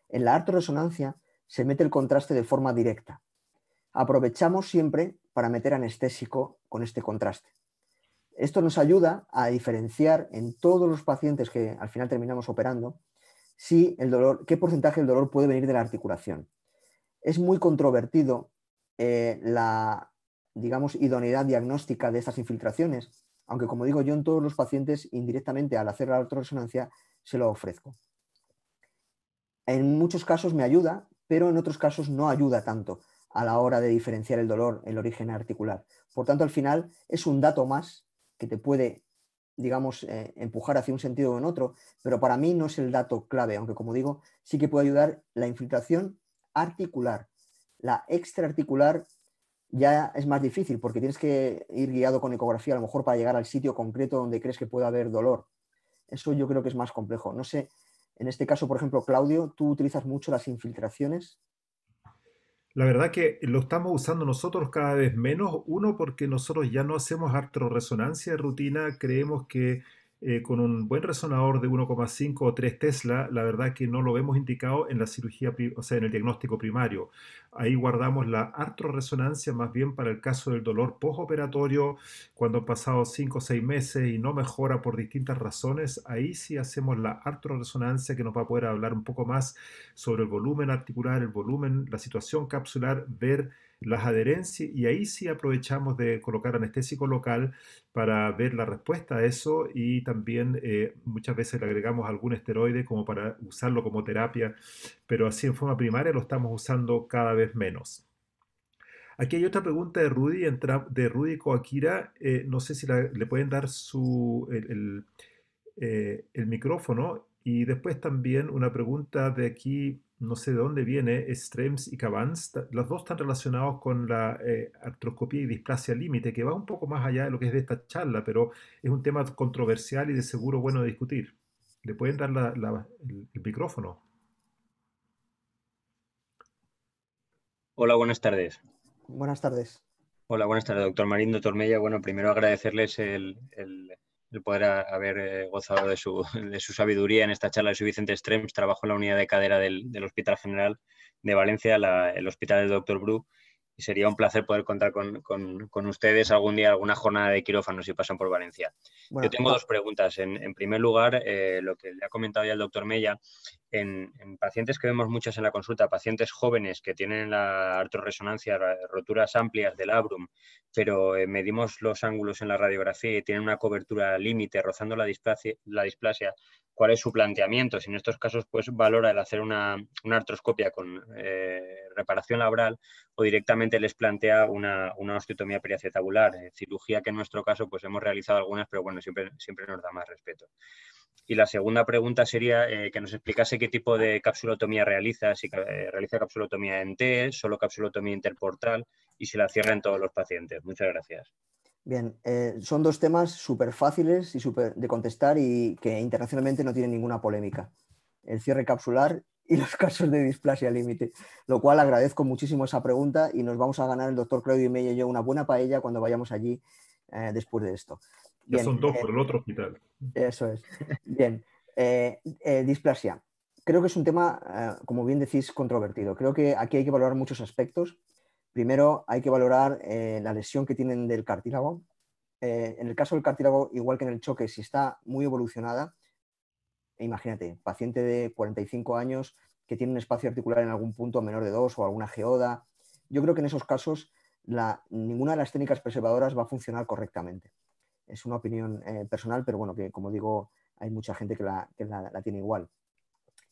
En la artroresonancia se mete el contraste de forma directa. Aprovechamos siempre para meter anestésico con este contraste. Esto nos ayuda a diferenciar en todos los pacientes que al final terminamos operando si el dolor, qué porcentaje del dolor puede venir de la articulación. Es muy controvertido eh, la, digamos, idoneidad diagnóstica de estas infiltraciones, aunque como digo yo en todos los pacientes indirectamente al hacer la resonancia se lo ofrezco. En muchos casos me ayuda, pero en otros casos no ayuda tanto a la hora de diferenciar el dolor, el origen articular. Por tanto, al final es un dato más que te puede, digamos, eh, empujar hacia un sentido o en otro, pero para mí no es el dato clave, aunque como digo, sí que puede ayudar la infiltración articular, la extraarticular ya es más difícil porque tienes que ir guiado con ecografía a lo mejor para llegar al sitio concreto donde crees que puede haber dolor. Eso yo creo que es más complejo. No sé, en este caso, por ejemplo, Claudio, ¿tú utilizas mucho las infiltraciones? La verdad que lo estamos usando nosotros cada vez menos. Uno, porque nosotros ya no hacemos artroresonancia de rutina, creemos que eh, con un buen resonador de 1,5 o 3 Tesla, la verdad que no lo vemos indicado en la cirugía, o sea, en el diagnóstico primario. Ahí guardamos la artroresonancia más bien para el caso del dolor postoperatorio, cuando han pasado 5 o 6 meses y no mejora por distintas razones, ahí sí hacemos la artroresonancia que nos va a poder hablar un poco más sobre el volumen articular, el volumen, la situación capsular, ver las adherencias, y ahí sí aprovechamos de colocar anestésico local para ver la respuesta a eso y también eh, muchas veces le agregamos algún esteroide como para usarlo como terapia, pero así en forma primaria lo estamos usando cada vez menos. Aquí hay otra pregunta de Rudy, de Rudy Coaquira eh, no sé si le pueden dar su, eh, el micrófono. Y después también una pregunta de aquí no sé de dónde viene, Strems y Cavans, las dos están relacionados con la eh, artroscopía y displasia límite, que va un poco más allá de lo que es de esta charla, pero es un tema controversial y de seguro bueno de discutir. ¿Le pueden dar la, el, micrófono? Hola, buenas tardes. Buenas tardes. Hola, buenas tardes, doctor Marín, doctor Mella. Bueno, primero agradecerles el, el poder eh, haber eh, gozado <laughs> de su, sabiduría en esta charla de su Vicente Strems. Trabajo en la unidad de cadera del, Hospital General de Valencia, el Hospital del Doctor Bru, y sería un placer poder contar con, ustedes algún día, alguna jornada de quirófanos si pasan por Valencia. Yo tengo dos preguntas. En, primer lugar, eh, lo que le ha comentado ya el doctor Mella, en, pacientes que vemos muchas en la consulta, pacientes jóvenes que tienen la artroresonancia, roturas amplias del abrum, pero eh, medimos los ángulos en la radiografía y tienen una cobertura límite rozando la la displasia cuál es su planteamiento. Si en estos casos pues, valora el hacer una, artroscopia con eh, reparación labral o directamente les plantea una, una osteotomía periacetabular, eh, cirugía que en nuestro caso pues, hemos realizado algunas, pero bueno, siempre, nos da más respeto. Y la segunda pregunta sería eh, que nos explicase qué tipo de capsulotomía realiza, si realiza capsulotomía en T, solo capsulotomía interportal y si la cierra en todos los pacientes. Muchas gracias. Bien, eh, son dos temas súper fáciles y de contestar y que internacionalmente no tienen ninguna polémica. El cierre capsular y <laughs> los casos de displasia límite, lo cual agradezco muchísimo esa pregunta y nos vamos a ganar el doctor Claudio y me y yo una buena paella cuando vayamos allí eh, después de esto. ya son dos eh, por el otro hospital. Eso es. Bien, displasia. Creo que es un tema, como bien decís, controvertido. Creo que aquí hay que valorar muchos aspectos Primero hay que valorar eh, la lesión que tienen del cartílago. Eh, en el caso del cartílago, igual que en el choque, si está muy evolucionada, imagínate, paciente de 45 años que tiene un espacio articular en algún punto menor de 2 o alguna geoda, yo creo que en esos casos ninguna de las técnicas preservadoras va a funcionar correctamente. Es una opinión eh, personal, pero bueno, que como digo, hay mucha gente que, la tiene igual.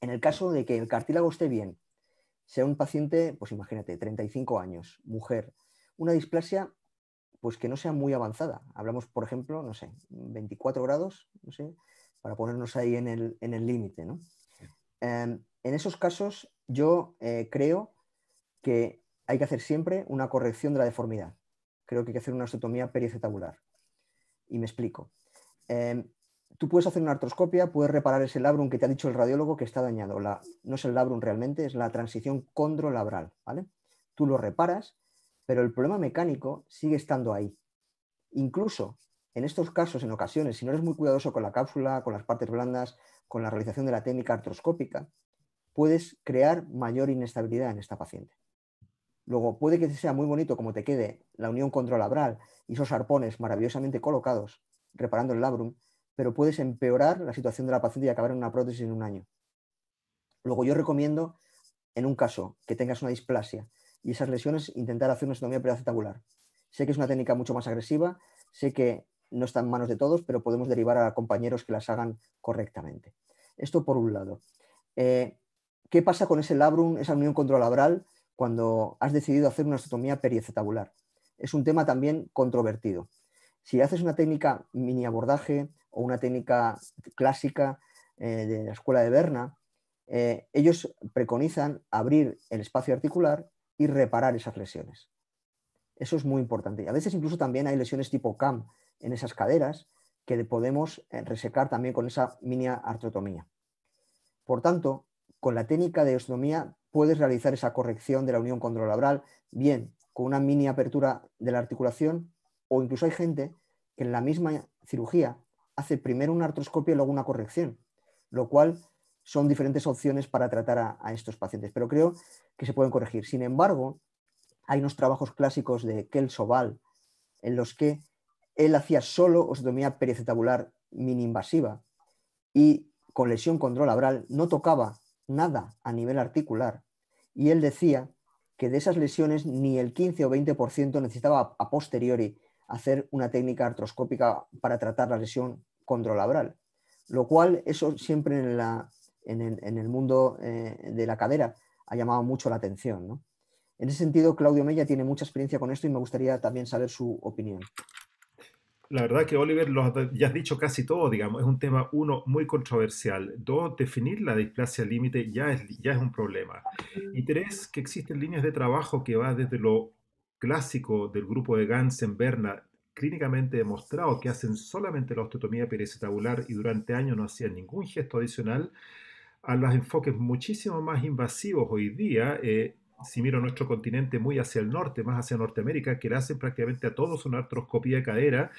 En el caso de que el cartílago esté bien sea un paciente, pues imagínate, 35 años, mujer, una displasia pues que no sea muy avanzada. Hablamos, por ejemplo, no sé, 24 grados, no sé, para ponernos ahí en el límite. ¿no? Em, en esos casos yo eh, creo que hay que hacer siempre una corrección de la deformidad. Creo que hay que hacer una osteotomía pericetabular. Y me explico. Em, tú puedes hacer una artroscopia, puedes reparar ese labrum que te ha dicho el radiólogo que está dañado. no es el labrum realmente, es la transición condrolabral, Tú lo reparas, pero el problema mecánico sigue estando ahí. Incluso en estos casos, en ocasiones, si no eres muy cuidadoso con la cápsula, con las partes blandas, con la realización de la técnica artroscópica, puedes crear mayor inestabilidad en esta paciente. Luego, puede que sea muy bonito como te quede la unión condrolabral y esos arpones maravillosamente colocados, reparando el labrum, pero puedes empeorar la situación de la paciente y acabar en una prótesis en un año. Luego yo recomiendo, en un caso que tengas una displasia y esas lesiones, intentar hacer una estomía periacetabular. Sé que es una técnica mucho más agresiva, sé que no está en manos de todos, pero podemos derivar a compañeros que las hagan correctamente. Esto por un lado. Eh, ¿Qué pasa con ese labrum, esa unión controlabral, cuando has decidido hacer una estotomía periacetabular? Es un tema también controvertido. Si haces una técnica mini abordaje o una técnica clásica eh, de la escuela de Berna, eh, ellos preconizan abrir el espacio articular y reparar esas lesiones. Eso es muy importante. Y a veces incluso también hay lesiones tipo CAM en esas caderas que podemos eh, resecar también con esa mini artrotomía. Por tanto, con la técnica de osteotomía puedes realizar esa corrección de la unión condrolabral bien con una mini apertura de la articulación o incluso hay gente que en la misma cirugía hace primero una artroscopia y luego una corrección, lo cual son diferentes opciones para tratar a, estos pacientes, pero creo que se pueden corregir. Sin embargo, hay unos trabajos clásicos de Kel Sobal en los que él hacía solo osteotomía pericetabular mini-invasiva y con lesión controlabral no tocaba nada a nivel articular. Y él decía que de esas lesiones ni el 15 o 20% necesitaba a posteriori hacer una técnica artroscópica para tratar la lesión Controlabral. lo cual eso siempre en, el, mundo eh, de la cadera ha llamado mucho la atención. En ese sentido, Claudio Mella tiene mucha experiencia con esto y me gustaría también saber su opinión. La verdad que Oliver ya has dicho casi todo, digamos, es un tema, uno, muy controversial. Dos, definir la displasia límite ya es, ya es un problema. Y tres, que existen líneas de trabajo que va desde lo clásico del grupo de Gans en Berna, clínicamente demostrado que hacen solamente la osteotomía pericetabular y durante años no hacían ningún gesto adicional, a los enfoques muchísimo más invasivos hoy día, eh, si miro nuestro continente muy hacia el norte, más hacia Norteamérica, que le hacen prácticamente a todos una artroscopía de cadera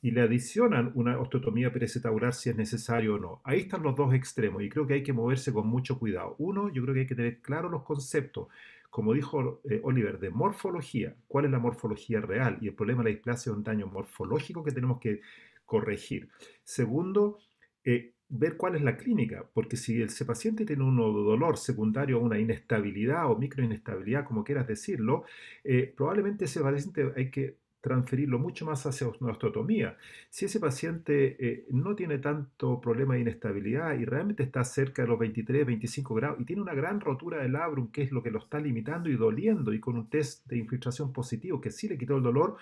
y le adicionan una osteotomía perecetabular si es necesario o no. Ahí están los dos extremos y creo que hay que moverse con mucho cuidado. Uno, yo creo que hay que tener claros los conceptos como dijo eh, Oliver, de morfología. ¿Cuál es la morfología real? Y el problema de la displasia es un daño morfológico que tenemos que corregir. Segundo, eh, ver cuál es la clínica, porque si ese paciente tiene un dolor secundario una inestabilidad o microinestabilidad, como quieras decirlo, eh, probablemente ese paciente hay que transferirlo mucho más hacia una osteotomía. Si ese paciente eh, no tiene tanto problema de inestabilidad y realmente está cerca de los 23, 25 grados y tiene una gran rotura del labrum, que es lo que lo está limitando y doliendo, y con un test de infiltración positivo que sí le quitó el dolor,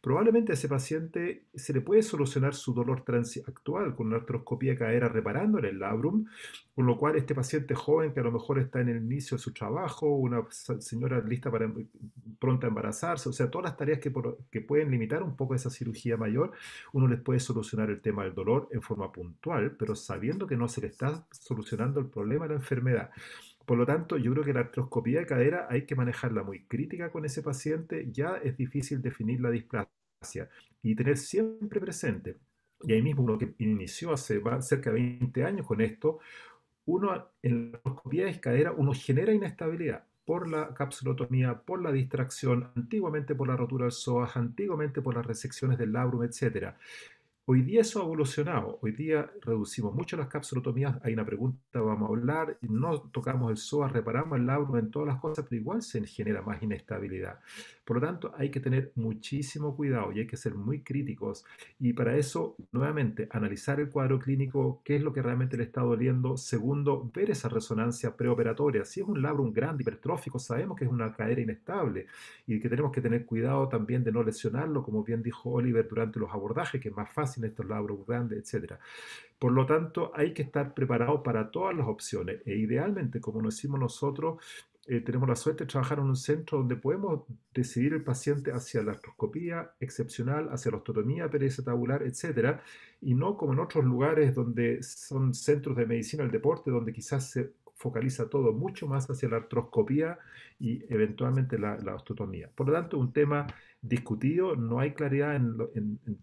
probablemente a ese paciente se le puede solucionar su dolor actual con una artroscopía cadera reparando en el labrum, con lo cual este paciente joven que a lo mejor está en el inicio de su trabajo, una señora lista para em-, pronta embarazarse, o sea, todas las tareas que pueden limitar un poco esa cirugía mayor, uno les puede solucionar el tema del dolor en forma puntual, pero sabiendo que no se le está solucionando el problema de la enfermedad. Por lo tanto, yo creo que la artroscopía de cadera hay que manejarla muy crítica con ese paciente, ya es difícil definir la displasia y tener siempre presente, y ahí mismo uno que inició hace cerca de 20 años con esto, uno en la artroscopía de cadera uno genera inestabilidad, por la capsulotomía, por la distracción, antiguamente por la rotura del psoas, antiguamente por las resecciones del labrum, etc. Hoy día eso ha evolucionado. Hoy día reducimos mucho las capsulotomías. Hay una pregunta, vamos a hablar, no tocamos el SOA, reparamos el labrum en todas las cosas, pero igual se genera más inestabilidad. Por lo tanto, hay que tener muchísimo cuidado y hay que ser muy críticos. Y para eso, nuevamente, analizar el cuadro clínico, qué es lo que realmente le está doliendo. Segundo, ver esa resonancia preoperatoria. Si es un labrum grande, hipertrófico, sabemos que es una cadera inestable y que tenemos que tener cuidado también de no lesionarlo, como bien dijo Oliver durante los abordajes, que es más fácil en estos labros grandes, etc. Por lo tanto, hay que estar preparado para todas las opciones e idealmente, como decimos nosotros, eh, tenemos la suerte de trabajar en un centro donde podemos decidir el paciente hacia la artroscopía excepcional, hacia la ostotomía, pereza tabular, etcétera, y no como en otros lugares donde son centros de medicina del deporte, donde quizás se focaliza todo mucho más hacia la artroscopía y eventualmente la, ostotomía. Por lo tanto, un tema discutido, no hay claridad en,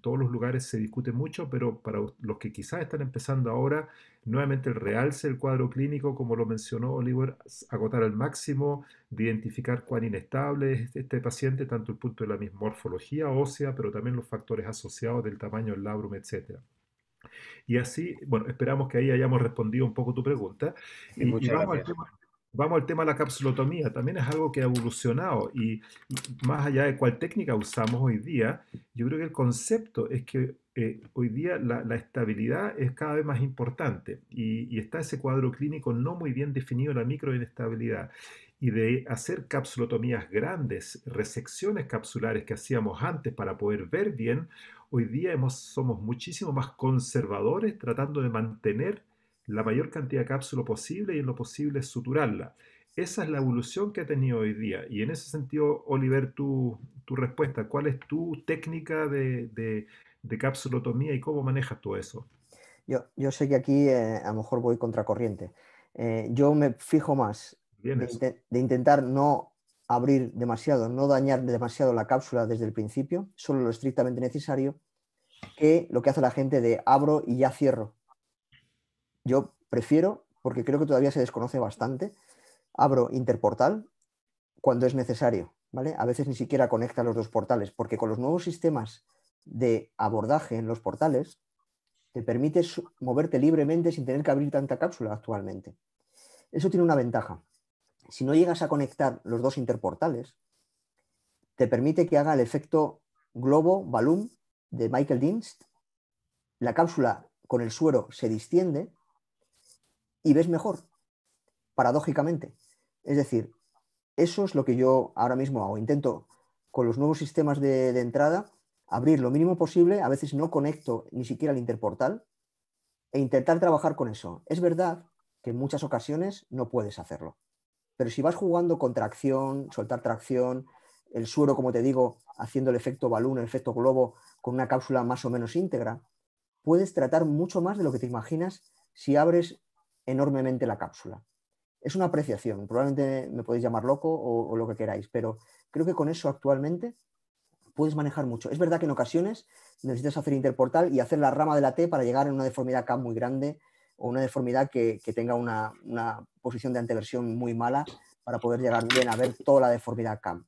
todos los lugares, se discute mucho, pero para los que quizás están empezando ahora, nuevamente el realce del cuadro clínico, como lo mencionó Oliver, agotar al máximo, identificar cuán inestable es este paciente, tanto el punto de la morfología ósea, pero también los factores asociados del tamaño del labrum, etcétera. Y así, bueno, esperamos que ahí hayamos respondido un poco tu pregunta. y, vamos, Al tema, de la capsulotomía. También es algo que ha evolucionado y, más allá de cuál técnica usamos hoy día, yo creo que el concepto es que eh, hoy día la, estabilidad es cada vez más importante y, y, está ese cuadro clínico no muy bien definido, la microinestabilidad. Y de hacer capsulotomías grandes, resecciones capsulares que hacíamos antes para poder ver bien, Hoy día somos muchísimo más conservadores tratando de mantener la mayor cantidad de cápsula posible y en lo posible suturarla. Esa es la evolución que ha tenido hoy día. Y en ese sentido, Oliver, tu, respuesta, ¿cuál es tu técnica de, de, y cómo manejas todo eso? Yo, yo sé que aquí eh, a lo mejor voy contracorriente. Eh, yo me fijo más de, de, intentar no abrir demasiado, no dañar demasiado la cápsula desde el principio, solo lo estrictamente necesario, que lo que hace la gente de abro y ya cierro. Yo prefiero, porque creo que todavía se desconoce bastante, abro interportal cuando es necesario, ¿vale? A veces ni siquiera conecta los dos portales, porque con los nuevos sistemas de abordaje en los portales, te permite moverte libremente sin tener que abrir tanta cápsula actualmente. Eso tiene una ventaja si no llegas a conectar los dos interportales, te permite que haga el efecto globo balloon de Michael Dienst. La cápsula con el suero se distiende y ves mejor, paradójicamente. Es decir, eso es lo que yo ahora mismo hago. Intento con los nuevos sistemas de, de entrada abrir lo mínimo posible, a veces no conecto ni siquiera el interportal e intentar trabajar con eso. Es verdad que en muchas ocasiones no puedes hacerlo. Pero si vas jugando con tracción, soltar tracción, el suero, como te digo, haciendo el efecto balón, el efecto globo, con una cápsula más o menos íntegra, puedes tratar mucho más de lo que te imaginas si abres enormemente la cápsula. Es una apreciación, probablemente me podéis llamar loco o, lo que queráis, pero creo que con eso actualmente puedes manejar mucho. Es verdad que en ocasiones necesitas hacer interportal y hacer la rama de la T para llegar a una deformidad K muy grande o una deformidad que, tenga una, posición de anteversión muy mala para poder llegar bien a ver toda la deformidad CAM.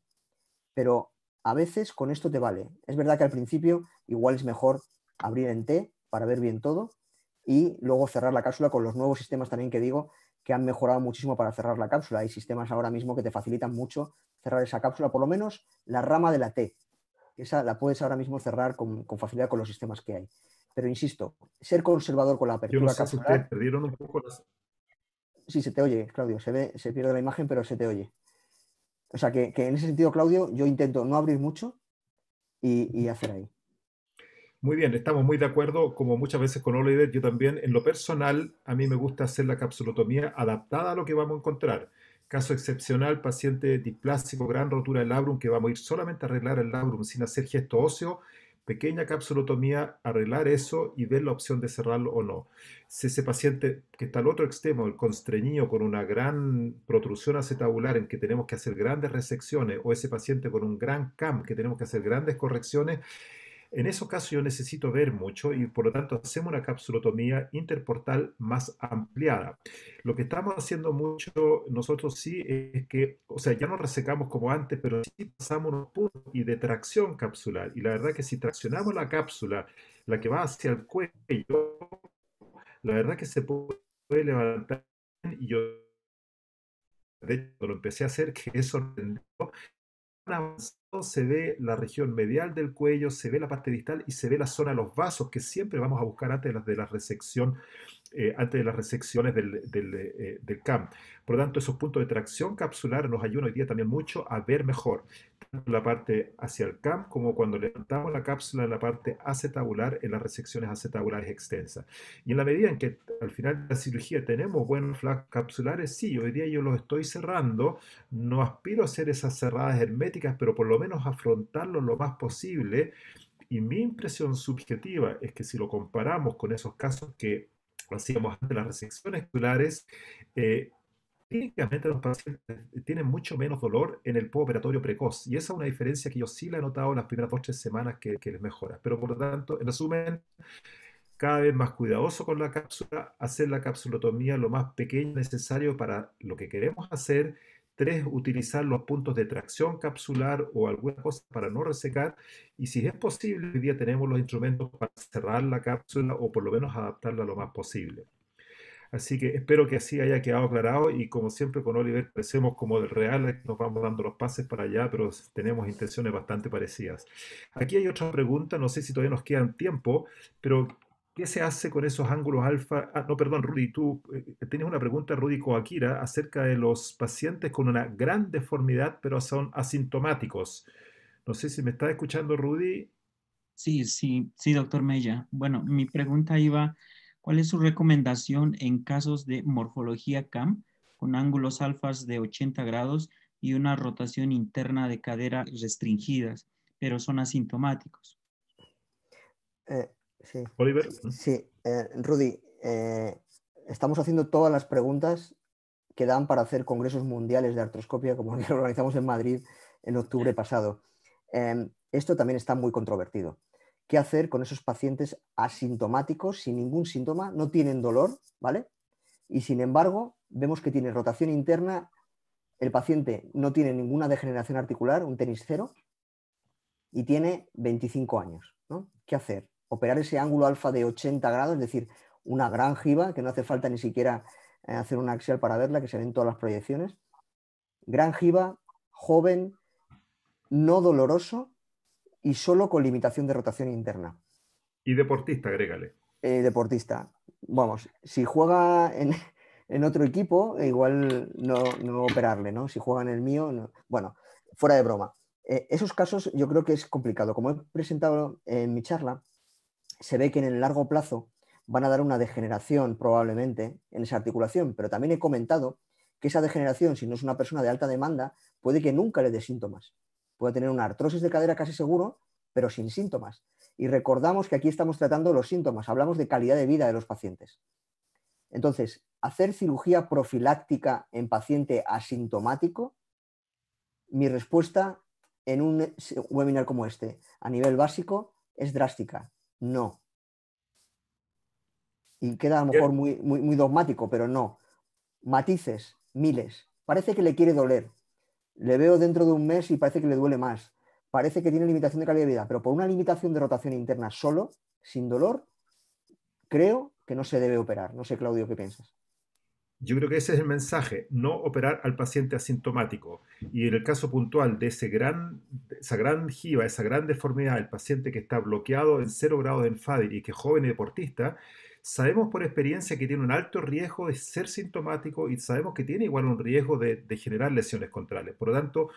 Pero a veces con esto te vale. Es verdad que al principio igual es mejor abrir en T para ver bien todo y luego cerrar la cápsula con los nuevos sistemas también que digo que han mejorado muchísimo para cerrar la cápsula. Hay sistemas ahora mismo que te facilitan mucho cerrar esa cápsula, por lo menos la rama de la T. Esa la puedes ahora mismo cerrar con facilidad con los sistemas que hay. Pero insisto, ser conservador con la apertura Yo no sé Si perdieron un poco las... Sí, se te oye, Claudio. Se, ve, se pierde la imagen, pero se te oye. O sea que, en ese sentido, Claudio, yo intento no abrir mucho y, y hacer ahí. Muy bien, estamos muy de acuerdo, como muchas veces con Oliver, yo también, en lo personal, a mí me gusta hacer la capsulotomía adaptada a lo que vamos a encontrar. Caso excepcional, paciente displásico, gran rotura del labrum, que vamos a ir solamente a arreglar el labrum sin hacer gesto óseo pequeña capsulotomía, arreglar eso y ver la opción de cerrarlo o no. Si ese paciente que está al otro extremo, el constreñido con una gran protrusión acetabular en que tenemos que hacer grandes resecciones, o ese paciente con un gran CAM que tenemos que hacer grandes correcciones, en esos casos yo necesito ver mucho y por lo tanto hacemos una capsulotomía interportal más ampliada. Lo que estamos haciendo mucho nosotros sí es que, o sea, ya no resecamos como antes, pero sí pasamos unos puntos y de tracción capsular. Y la verdad que si traccionamos la cápsula, la que va hacia el cuello, la verdad que se puede levantar y yo de lo empecé a hacer que eso se ve la región medial del cuello, se ve la parte distal y se ve la zona de los vasos, que siempre vamos a buscar antes de resección, eh, antes de las resecciones del, eh, del, CAM. Por lo tanto, esos puntos de tracción capsular nos ayudan hoy día también mucho a ver mejor la parte hacia el CAM, como cuando levantamos la cápsula en la parte acetabular en las resecciones acetabulares extensas. Y en la medida en que al final de la cirugía tenemos buenos flaps capsulares, sí, hoy día yo los estoy cerrando, no aspiro a hacer esas cerradas herméticas, pero por lo menos afrontarlo lo más posible. Y mi impresión subjetiva es que si lo comparamos con esos casos que hacíamos antes las resecciones capsulares, eh, clínicamente los pacientes eh, tienen mucho menos dolor en el postoperatorio precoz. Y esa es una diferencia que yo sí la he notado en las primeras dos o tres semanas que, les mejora. Pero por lo tanto, en resumen, cada vez más cuidadoso con la cápsula, hacer la capsulotomía lo más pequeño necesario para lo que queremos hacer. Tres, utilizar los puntos de tracción capsular o alguna cosa para no resecar. Y si es posible, hoy día tenemos los instrumentos para cerrar la cápsula o por lo menos adaptarla lo más posible. Así que espero que así haya quedado aclarado y como siempre con Oliver crecemos como del Real, nos vamos dando los pases para allá, pero tenemos intenciones bastante parecidas. Aquí hay otra pregunta, no sé si todavía nos quedan tiempo, pero ¿qué se hace con esos ángulos alfa? Ah, no, perdón, Rudy, tú eh, tienes una pregunta, Rudy Coaquira, acerca de los pacientes con una gran deformidad, pero son asintomáticos. No sé si me está escuchando, Rudy. Sí, sí, sí, doctor Mella. Bueno, mi pregunta iba ¿Cuál es su recomendación en casos de morfología CAM con ángulos alfas de 80 grados y una rotación interna de cadera restringidas, pero son asintomáticos? Eh, sí. Eh, Rudy, eh, estamos haciendo todas las preguntas que dan para hacer congresos mundiales de artroscopia como el <laughs> que organizamos en Madrid en octubre pasado. Em, esto también está muy controvertido qué hacer con esos pacientes asintomáticos, sin ningún síntoma, no tienen dolor, ¿vale? Y sin embargo, vemos que tiene rotación interna, el paciente no tiene ninguna degeneración articular, un tenis cero, y tiene 25 años, ¿no? ¿Qué hacer? Operar ese ángulo alfa de 80 grados, es decir, una gran jiba, que no hace falta ni siquiera eh, hacer una axial para verla, que se ven todas las proyecciones. Gran jiba, joven, no doloroso, y solo con limitación de rotación interna. Y deportista, agrégale. Eh, deportista. Vamos, si juega en, <laughs> otro equipo, igual no, operarle, ¿no? Si juega en el mío, bueno, fuera de broma. Eh, esos casos yo creo que es complicado. Como he presentado en mi charla, se ve que en el largo plazo van a dar una degeneración probablemente en esa articulación, pero también he comentado que esa degeneración, si no es una persona de alta demanda, puede que nunca le dé síntomas puede tener una artrosis de cadera casi seguro, pero sin síntomas. Y recordamos que aquí estamos tratando los síntomas, hablamos de calidad de vida de los pacientes. Entonces, hacer cirugía profiláctica en paciente asintomático, mi respuesta en un webinar como este, a nivel básico, es drástica. No. Y queda a lo mejor muy, muy dogmático, pero no. Matices, miles. Parece que le quiere doler, le veo dentro de un mes y parece que le duele más. Parece que tiene limitación de calidad de vida, pero por una limitación de rotación interna solo, sin dolor, creo que no se debe operar. No sé, Claudio, ¿qué piensas? Yo creo que ese es el mensaje, no operar al paciente asintomático. Y en el caso puntual de ese gran, esa gran jiva, esa gran deformidad, el paciente que está bloqueado en cero grado de enfadir y que es joven y deportista, sabemos por experiencia que tiene un alto riesgo de ser sintomático y sabemos que tiene igual un riesgo de, generar lesiones contrales. Por lo tanto,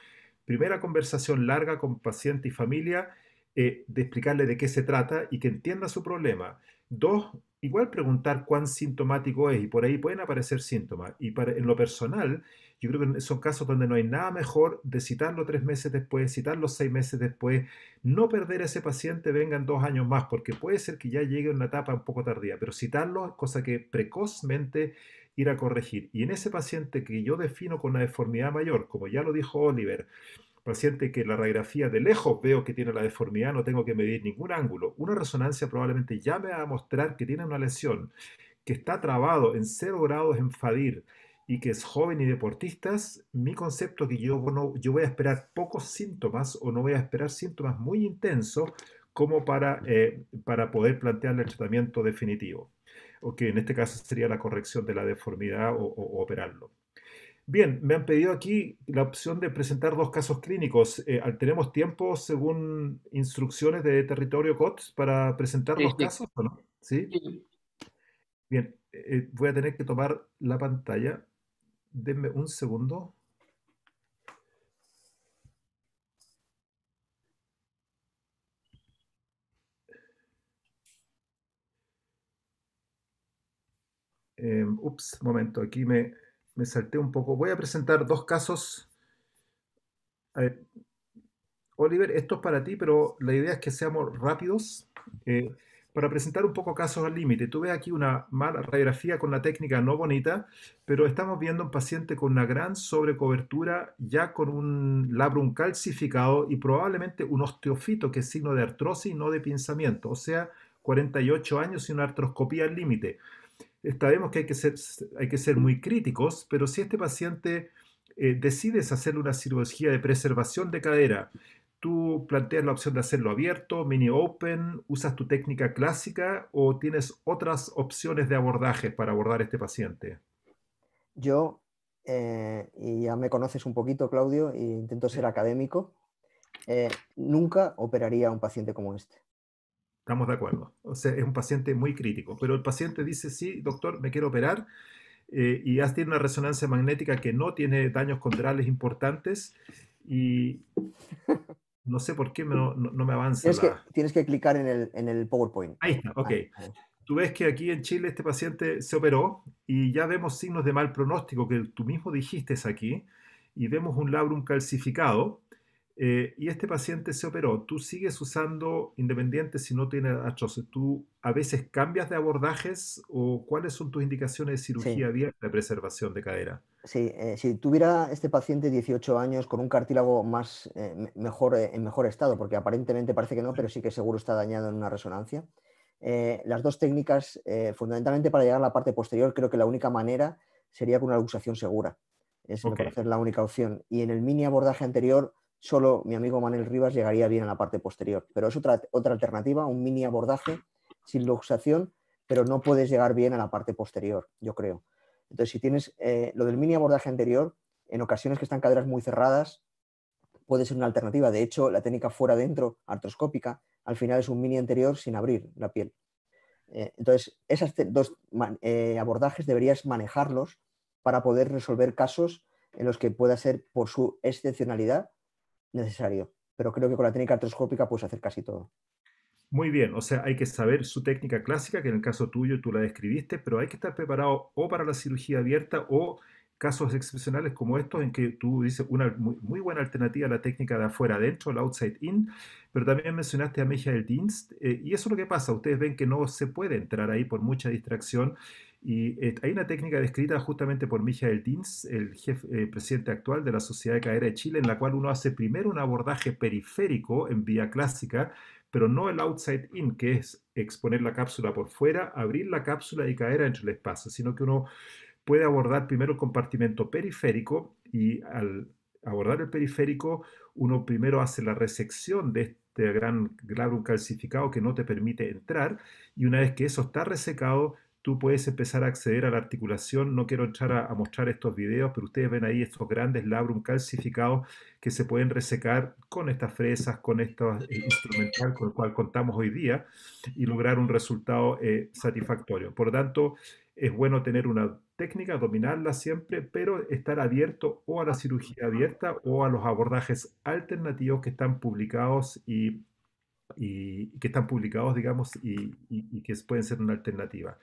primera conversación larga con paciente y familia, eh, de explicarle de qué se trata y que entienda su problema. Dos, igual preguntar cuán sintomático es y por ahí pueden aparecer síntomas. Y para, en lo personal, yo creo que son casos donde no hay nada mejor de citarlo tres meses después, citarlo seis meses después, no perder a ese paciente, vengan dos años más, porque puede ser que ya llegue a una etapa un poco tardía, pero citarlo es cosa que precozmente ir a corregir. Y en ese paciente que yo defino con la deformidad mayor, como ya lo dijo Oliver, paciente que la radiografía de lejos veo que tiene la deformidad, no tengo que medir ningún ángulo. Una resonancia probablemente ya me va a mostrar que tiene una lesión, que está trabado en cero grados en FADIR, y que es joven y deportistas, mi concepto es que yo, no, yo voy a esperar pocos síntomas o no voy a esperar síntomas muy intensos como para, eh, para poder plantearle el tratamiento definitivo, o que en este caso sería la corrección de la deformidad o, operarlo. Bien, me han pedido aquí la opción de presentar dos casos clínicos. Eh, ¿Tenemos tiempo según instrucciones de territorio COTS para presentar los casos o no? ¿Sí? Bien, eh, voy a tener que tomar la pantalla denme un segundo. Em, ups, momento, aquí me, me, salté un poco. Voy a presentar dos casos. A ver, Oliver, esto es para ti, pero la idea es que seamos rápidos. Eh, para presentar un poco casos al límite. tuve aquí una mala radiografía con la técnica no bonita, pero estamos viendo un paciente con una gran sobrecobertura, ya con un labrum calcificado y probablemente un osteofito, que es signo de artrosis, y no de pinzamiento. O sea, 48 años y una artroscopía al límite. Sabemos que hay que, ser, hay que ser muy críticos, pero si este paciente eh, decides hacer una cirugía de preservación de cadera tú planteas la opción de hacerlo abierto, mini open, usas tu técnica clásica o tienes otras opciones de abordaje para abordar este paciente? Yo, eh, y ya me conoces un poquito, Claudio, e intento ser académico, eh, nunca operaría a un paciente como este. Estamos de acuerdo. O sea, es un paciente muy crítico, pero el paciente dice, sí, doctor, me quiero operar. Eh, y ya tiene una resonancia magnética que no tiene daños condrales importantes y <laughs> No sé por qué no, me avanza. Tienes, que, tienes que clicar en el, en el PowerPoint. Ahí está, ok. Ah, ah. Tú ves que aquí en Chile este paciente se operó y ya vemos signos de mal pronóstico que tú mismo dijiste aquí y vemos un labrum calcificado eh, y este paciente se operó. Tú sigues usando independiente si no tiene artrosis. ¿Tú a veces cambias de abordajes o cuáles son tus indicaciones de cirugía de preservación de cadera? Sí, eh, si tuviera este paciente 18 años con un cartílago más, eh, mejor, en mejor estado, porque aparentemente parece que no, pero sí que seguro está dañado en una resonancia. las dos técnicas, fundamentalmente para llegar a la parte posterior, creo que la única manera sería con una luxación segura. Es me parece la única opción. Y en el mini abordaje anterior, solo mi amigo Manuel Rivas llegaría bien a la parte posterior. Pero es otra, alternativa, un mini abordaje sin luxación, pero no puedes llegar bien a la parte posterior, yo creo. Entonces, si tienes eh, lo del mini abordaje anterior, en ocasiones que están caderas muy cerradas, puede ser una alternativa. De hecho, la técnica fuera dentro, artroscópica, al final es un mini anterior sin abrir la piel. Eh, entonces, esos dos eh, abordajes deberías manejarlos para poder resolver casos en los que pueda ser por su excepcionalidad necesario. Pero creo que con la técnica artroscópica puedes hacer casi todo. Muy bien, o sea, hay que saber su técnica clásica, que en el caso tuyo tú la describiste, pero hay que estar preparado o para la cirugía abierta o casos excepcionales como estos en que tú dices una muy, buena alternativa a la técnica de afuera adentro, el outside in, pero también mencionaste a Michael Dienst, eh, y eso es lo que pasa, ustedes ven que no se puede entrar ahí por mucha distracción y eh, hay una técnica descrita justamente por Mijael Dins, el jefe, eh, presidente actual de la Sociedad de Cadera de Chile, en la cual uno hace primero un abordaje periférico en vía clásica, pero no el outside in, que es exponer la cápsula por fuera, abrir la cápsula y caer entre el espacio, sino que uno puede abordar primero el compartimento periférico y al abordar el periférico, uno primero hace la resección de este gran glabrum calcificado que no te permite entrar y una vez que eso está resecado, tú puedes empezar a acceder a la articulación. No quiero entrar a, mostrar estos videos, pero ustedes ven ahí estos grandes labrum calcificados que se pueden resecar con estas fresas, con este instrumental con el cual contamos hoy día y lograr un resultado eh, satisfactorio. Por lo tanto, es bueno tener una técnica, dominarla siempre, pero estar abierto o a la cirugía abierta o a los abordajes alternativos que están publicados y y, que están publicados, digamos, y, que pueden ser una alternativa.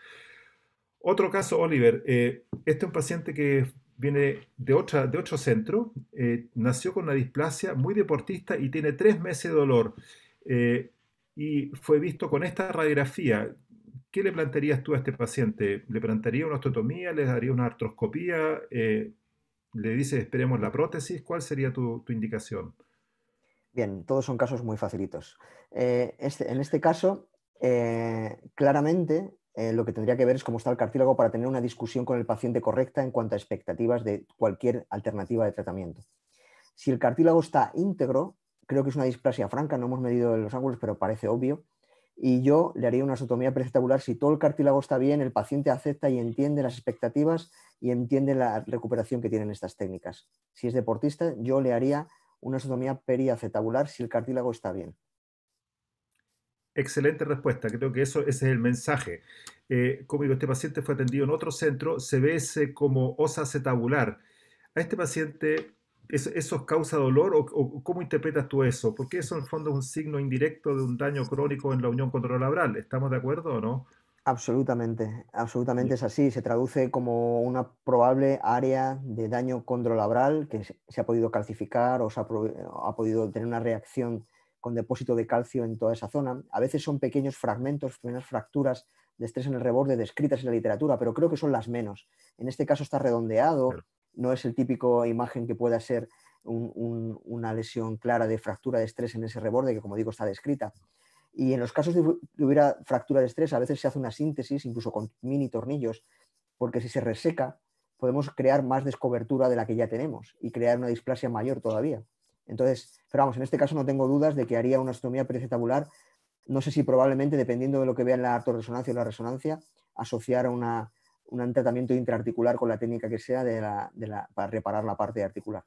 Otro caso, Oliver, eh, este es un paciente que viene de, otra, de otro centro, eh, nació con una displasia muy deportista y tiene tres meses de dolor. Eh, y fue visto con esta radiografía. ¿Qué le plantearías tú a este paciente? ¿Le plantearía una osteotomía? ¿Le daría una artroscopía? ¿Le dice esperemos la prótesis? ¿Cuál sería tu indicación? Bien, todos son casos muy facilitos. Eh, este, en este caso, eh, claramente eh, lo que tendría que ver es cómo está el cartílago para tener una discusión con el paciente correcta en cuanto a expectativas de cualquier alternativa de tratamiento. Si el cartílago está íntegro, creo que es una displasia franca, no hemos medido los ángulos, pero parece obvio, y yo le haría una sotomía preceptacular. Si todo el cartílago está bien, el paciente acepta y entiende las expectativas y entiende la recuperación que tienen estas técnicas. Si es deportista, yo le haría una anatomía periacetabular si el cartílago está bien. Excelente respuesta, creo que eso, ese es el mensaje. Eh, como digo, este paciente fue atendido en otro centro, se ve ese como osa acetabular. A este paciente, ¿eso, causa dolor o, o, cómo interpretas tú eso? Porque eso en el fondo es un signo indirecto de un daño crónico en la unión controlabral. ¿Estamos de acuerdo o no? Absolutamente, absolutamente es así. Se traduce como una probable área de daño condrolabral que se ha podido calcificar o se ha, podido tener una reacción con depósito de calcio en toda esa zona. A veces son pequeños fragmentos, pequeñas fracturas de estrés en el reborde descritas en la literatura, pero creo que son las menos. En este caso está redondeado, no es el típico imagen que pueda ser una lesión clara de fractura de estrés en ese reborde, que como digo está descrita. Y en los casos de que hubiera fractura de estrés, a veces se hace una síntesis, incluso con mini tornillos, porque si se reseca, podemos crear más descobertura de la que ya tenemos y crear una displasia mayor todavía. Entonces, pero vamos, en este caso no tengo dudas de que haría una astronomía pericetabular, no sé si probablemente, dependiendo de lo que vea en la artoresonancia o la resonancia, asociar una, un tratamiento intraarticular con la técnica que sea de la, de la, para reparar la parte articular.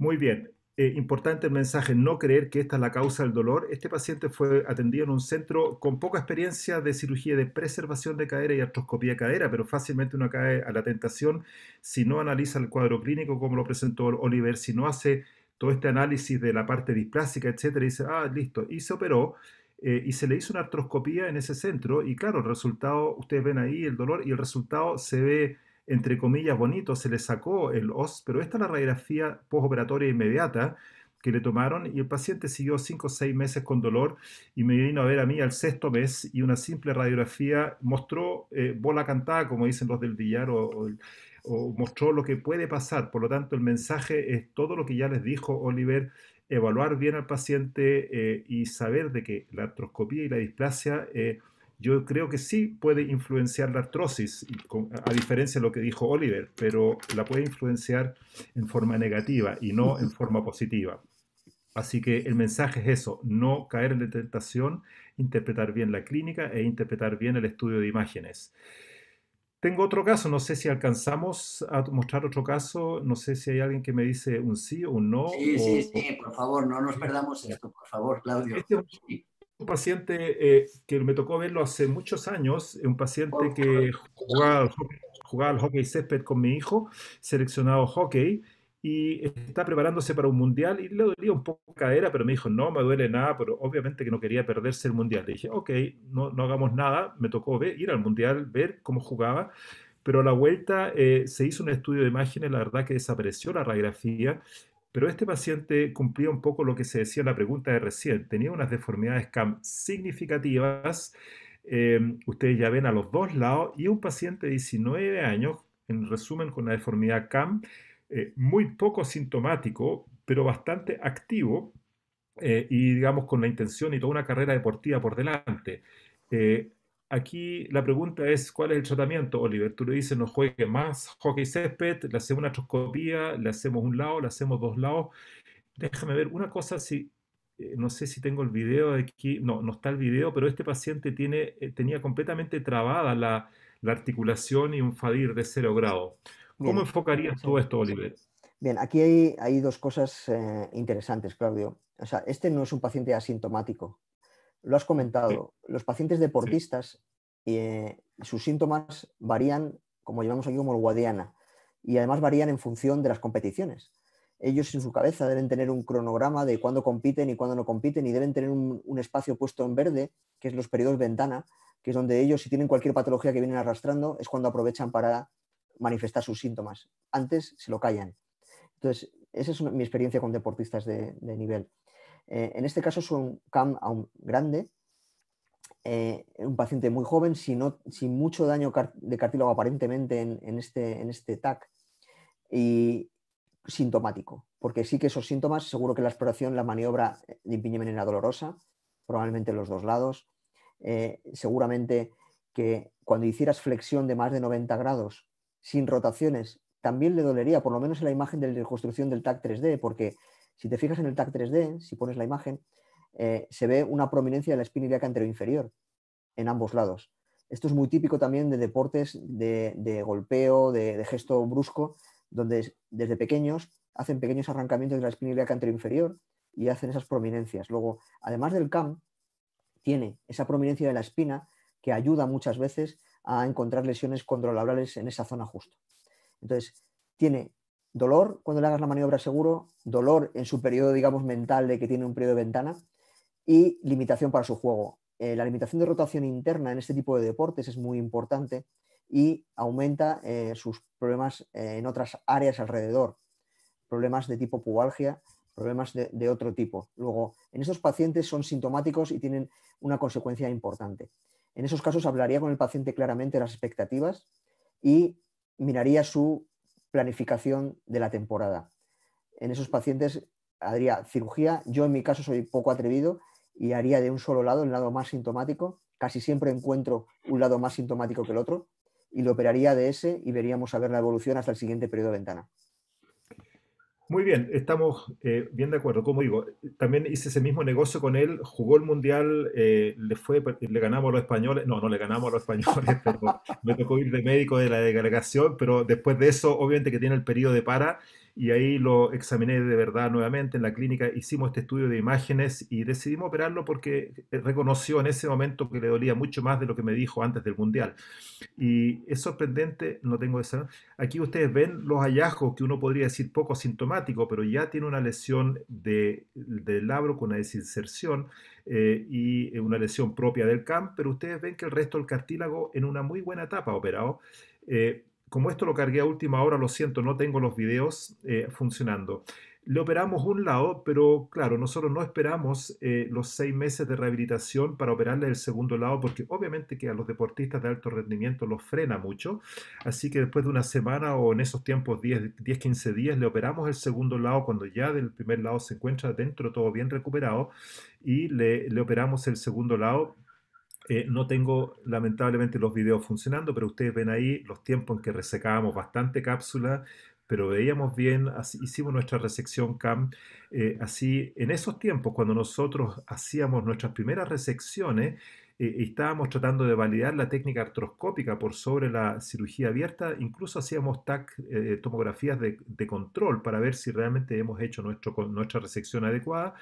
Muy bien. Eh, importante el mensaje, no creer que esta es la causa del dolor. Este paciente fue atendido en un centro con poca experiencia de cirugía de preservación de cadera y artroscopía de cadera, pero fácilmente uno cae a la tentación si no analiza el cuadro clínico como lo presentó Oliver, si no hace todo este análisis de la parte displásica, etcétera, y dice, ah, listo, y se operó. Eh, y se le hizo una artroscopía en ese centro y claro, el resultado, ustedes ven ahí el dolor y el resultado se ve entre comillas, bonito, se le sacó el os, pero esta es la radiografía postoperatoria inmediata que le tomaron y el paciente siguió cinco o seis meses con dolor y me vino a ver a mí al sexto mes y una simple radiografía mostró eh, bola cantada, como dicen los del billar, o, mostró lo que puede pasar. Por lo tanto, el mensaje es todo lo que ya les dijo Oliver, evaluar bien al paciente eh, y saber de que la artroscopía y la displasia... Eh, yo creo que sí puede influenciar la artrosis, a diferencia de lo que dijo Oliver, pero la puede influenciar en forma negativa y no en forma positiva. Así que el mensaje es eso, no caer en la tentación, interpretar bien la clínica e interpretar bien el estudio de imágenes. Tengo otro caso, no sé si alcanzamos a mostrar otro caso, no sé si hay alguien que me dice un sí o un no. Sí, sí, sí, por favor, no nos perdamos esto, por favor, Claudio. Este, un paciente eh, que me tocó verlo hace muchos años, eh, un paciente que jugaba al, hockey, césped con mi hijo, seleccionado hockey, y está preparándose para un mundial y le dolía un poco la cadera, pero me dijo, no me duele nada, pero obviamente que no quería perderse el mundial. Le dije, ok, no, no hagamos nada, me tocó ir al mundial, ver cómo jugaba, pero a la vuelta eh, se hizo un estudio de imágenes, la verdad que desapareció la radiografía, pero este paciente cumplía un poco lo que se decía en la pregunta de recién. Tenía unas deformidades CAM significativas. Em, ustedes ya ven a los dos lados. Y un paciente de 19 años, en resumen, con una deformidad CAM, eh, muy poco sintomático, pero bastante activo. Eh, y digamos con la intención y toda una carrera deportiva por delante. Eh, aquí la pregunta es, ¿cuál es el tratamiento, Oliver? Tú le dices, no juegue más hockey césped, le hacemos una atroscopía, le hacemos un lado, le hacemos dos lados. Déjame ver una cosa, si eh, no sé si tengo el video aquí, no, no está el video, pero este paciente tiene, eh, tenía completamente trabada la, articulación y un FADIR de cero grado. ¿Cómo enfocarías todo esto, Oliver? Bien, aquí hay, hay dos cosas eh, interesantes, Claudio. O sea, este no es un paciente asintomático, lo has comentado, los pacientes deportistas, eh, sus síntomas varían, como llevamos aquí como el Guadiana, y además varían en función de las competiciones. Ellos en su cabeza deben tener un cronograma de cuándo compiten y cuándo no compiten y deben tener un, espacio puesto en verde, que es los periodos ventana, que es donde ellos, si tienen cualquier patología que vienen arrastrando, es cuando aprovechan para manifestar sus síntomas. Antes se lo callan. Entonces, esa es mi experiencia con deportistas de nivel. Eh, en este caso es un CAM aún grande, eh, un paciente muy joven, sin, mucho daño de cartílago aparentemente este, en, este, TAC y sintomático, porque sí que esos síntomas, seguro que la exploración, la maniobra de impingimiento era dolorosa, probablemente en los dos lados, eh, seguramente que cuando hicieras flexión de más de 90 grados sin rotaciones, también le dolería, por lo menos en la imagen de la reconstrucción del TAC 3D, porque si te fijas en el TAC 3D, si pones la imagen, eh, se ve una prominencia de la espina ilíaca anterior e inferior en ambos lados. Esto es muy típico también de deportes de, golpeo, de, gesto brusco, donde desde pequeños hacen pequeños arrancamientos de la espina ilíaca anterior e inferior y hacen esas prominencias. Luego, además del CAM, tiene esa prominencia de la espina que ayuda muchas veces a encontrar lesiones condrolabrales en esa zona justo. Entonces, tiene dolor cuando le hagas la maniobra seguro, dolor en su periodo, digamos, mental de que tiene un periodo de ventana y limitación para su juego. Eh, la limitación de rotación interna en este tipo de deportes es muy importante y aumenta eh, sus problemas eh, en otras áreas alrededor, problemas de tipo pubalgia, problemas de, otro tipo. Luego, en estos pacientes son sintomáticos y tienen una consecuencia importante. En esos casos hablaría con el paciente claramente las expectativas y miraría su planificación de la temporada. En esos pacientes haría cirugía. Yo en mi caso soy poco atrevido y haría de un solo lado, el lado más sintomático. Casi siempre encuentro un lado más sintomático que el otro y lo operaría de ese y veríamos a ver la evolución hasta el siguiente periodo de ventana. Muy bien, estamos eh, bien de acuerdo. Como digo, también hice ese mismo negocio con él, jugó el mundial, eh, le fue, le ganamos a los españoles, no, no le ganamos a los españoles, me tocó ir de médico de la delegación, pero después de eso, obviamente que tiene el periodo de para y ahí lo examiné de verdad nuevamente en la clínica, hicimos este estudio de imágenes y decidimos operarlo porque eh, reconoció en ese momento que le dolía mucho más de lo que me dijo antes del Mundial. Y es sorprendente, no tengo esa... Aquí ustedes ven los hallazgos que uno podría decir poco sintomático, pero ya tiene una lesión de, del labro con una desinserción eh, y eh, una lesión propia del CAM, pero ustedes ven que el resto del cartílago en una muy buena etapa operado como esto lo cargué a última hora, lo siento, no tengo los videos eh, funcionando. Le operamos un lado, pero claro, nosotros no esperamos eh, los seis meses de rehabilitación para operarle el segundo lado, porque obviamente que a los deportistas de alto rendimiento los frena mucho. Así que después de una semana o en esos tiempos 10, 15 días, le operamos el segundo lado cuando ya del primer lado se encuentra dentro todo bien recuperado y le, le operamos el segundo lado eh, no tengo lamentablemente los videos funcionando, pero ustedes ven ahí los tiempos en que resecábamos bastante cápsula, pero veíamos bien, así, hicimos nuestra resección CAM. Eh, así, en esos tiempos, cuando nosotros hacíamos nuestras primeras resecciones, eh, estábamos tratando de validar la técnica artroscópica por sobre la cirugía abierta, incluso hacíamos eh, tomografías de, control para ver si realmente hemos hecho nuestro, nuestra resección adecuada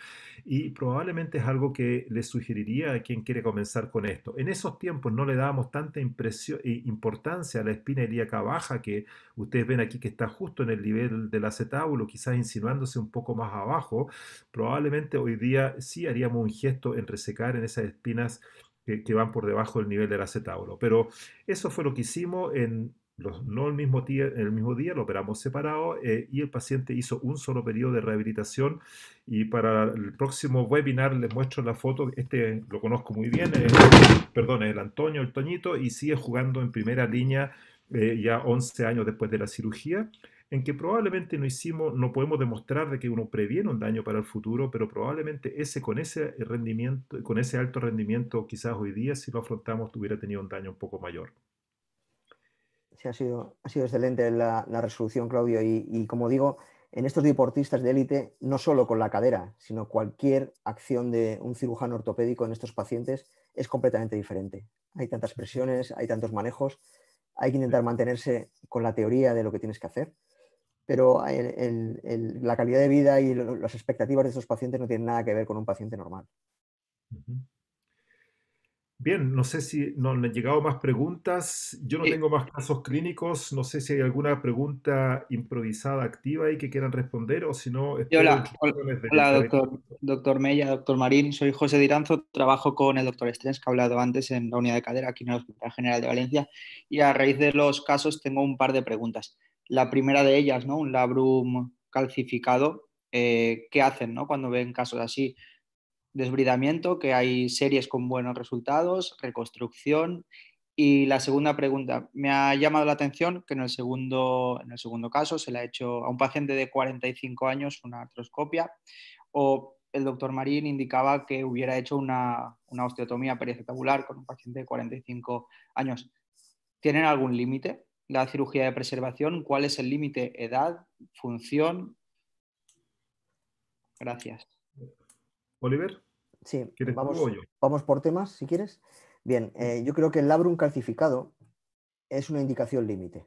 y probablemente es algo que les sugeriría a quien quiere comenzar con esto. En esos tiempos no le dábamos tanta eh, importancia a la espina ilíaca baja que ustedes ven aquí que está justo en el nivel del acetábulo, quizás insinuándose un poco más abajo, probablemente hoy día sí haríamos un gesto en resecar en esas espinas que, van por debajo del nivel del acetauro. Pero eso fue lo que hicimos en los, no el mismo, día, el mismo día, lo operamos separado eh, y el paciente hizo un solo periodo de rehabilitación. Y para el próximo webinar les muestro la foto, este lo conozco muy bien, eh, perdón, es el Antonio, el Toñito, y sigue jugando en primera línea eh, ya 11 años después de la cirugía en que probablemente no hicimos, no podemos demostrar de que uno previene un daño para el futuro, pero probablemente ese con ese rendimiento, con ese alto rendimiento, quizás hoy día si lo afrontamos hubiera tenido un daño un poco mayor. Sí, ha sido, excelente la, resolución, Claudio, y, y, como digo, en estos deportistas de élite, no solo con la cadera, sino cualquier acción de un cirujano ortopédico en estos pacientes es completamente diferente. Hay tantas presiones, hay tantos manejos, hay que intentar mantenerse con la teoría de lo que tienes que hacer pero la calidad de vida y las expectativas de esos pacientes no tienen nada que ver con un paciente normal. Bien, no sé si nos han llegado más preguntas. Yo no eh, tengo más casos clínicos. No sé si hay alguna pregunta improvisada activa y que quieran responder o si no. Hola, doctor, Mella, doctor Marín. Soy José Diranzo. Trabajo con el doctor Estrens, que ha hablado antes en la unidad de cadera aquí en el Hospital General de Valencia. Y a raíz de los casos tengo un par de preguntas. La primera de ellas, ¿no? Un labrum calcificado. Eh, ¿Qué hacen ¿no? cuando ven casos así? Desbridamiento, que hay series con buenos resultados, reconstrucción. Y la segunda pregunta, me ha llamado la atención que en el segundo, en el segundo caso se le ha hecho a un paciente de 45 años una artroscopia o el doctor Marín indicaba que hubiera hecho una, osteotomía periacetabular con un paciente de 45 años. ¿Tienen algún límite? la cirugía de preservación? ¿Cuál es el límite? ¿Edad? ¿Función? Gracias. Oliver. Sí, vamos, por temas, si quieres. Bien, eh, yo creo que el labrum calcificado es una indicación límite.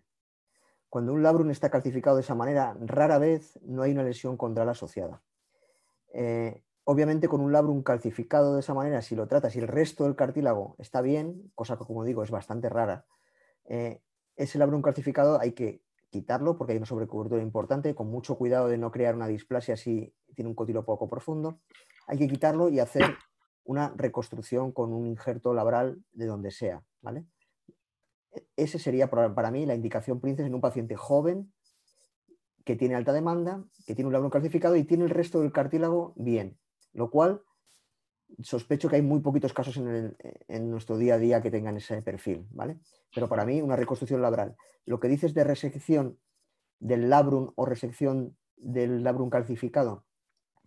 Cuando un labrum está calcificado de esa manera, rara vez no hay una lesión condral asociada. Eh, obviamente con un labrum calcificado de esa manera, si lo tratas y el resto del cartílago está bien, cosa que como digo es bastante rara, eh, ese labrum calcificado hay que quitarlo porque hay una sobrecubertura importante, con mucho cuidado de no crear una displasia si tiene un cotilo poco profundo. Hay que quitarlo y hacer una reconstrucción con un injerto labral de donde sea, ¿vale? E, ese sería para mí la indicación princesa en un paciente joven que tiene alta demanda, que tiene un labrón calcificado y tiene el resto del cartílago bien, lo cual sospecho que hay muy poquitos casos en, nuestro día a día que tengan ese perfil, ¿vale? Pero para mí, una reconstrucción labral. Lo que dices de resección del labrum o resección del labrum calcificado,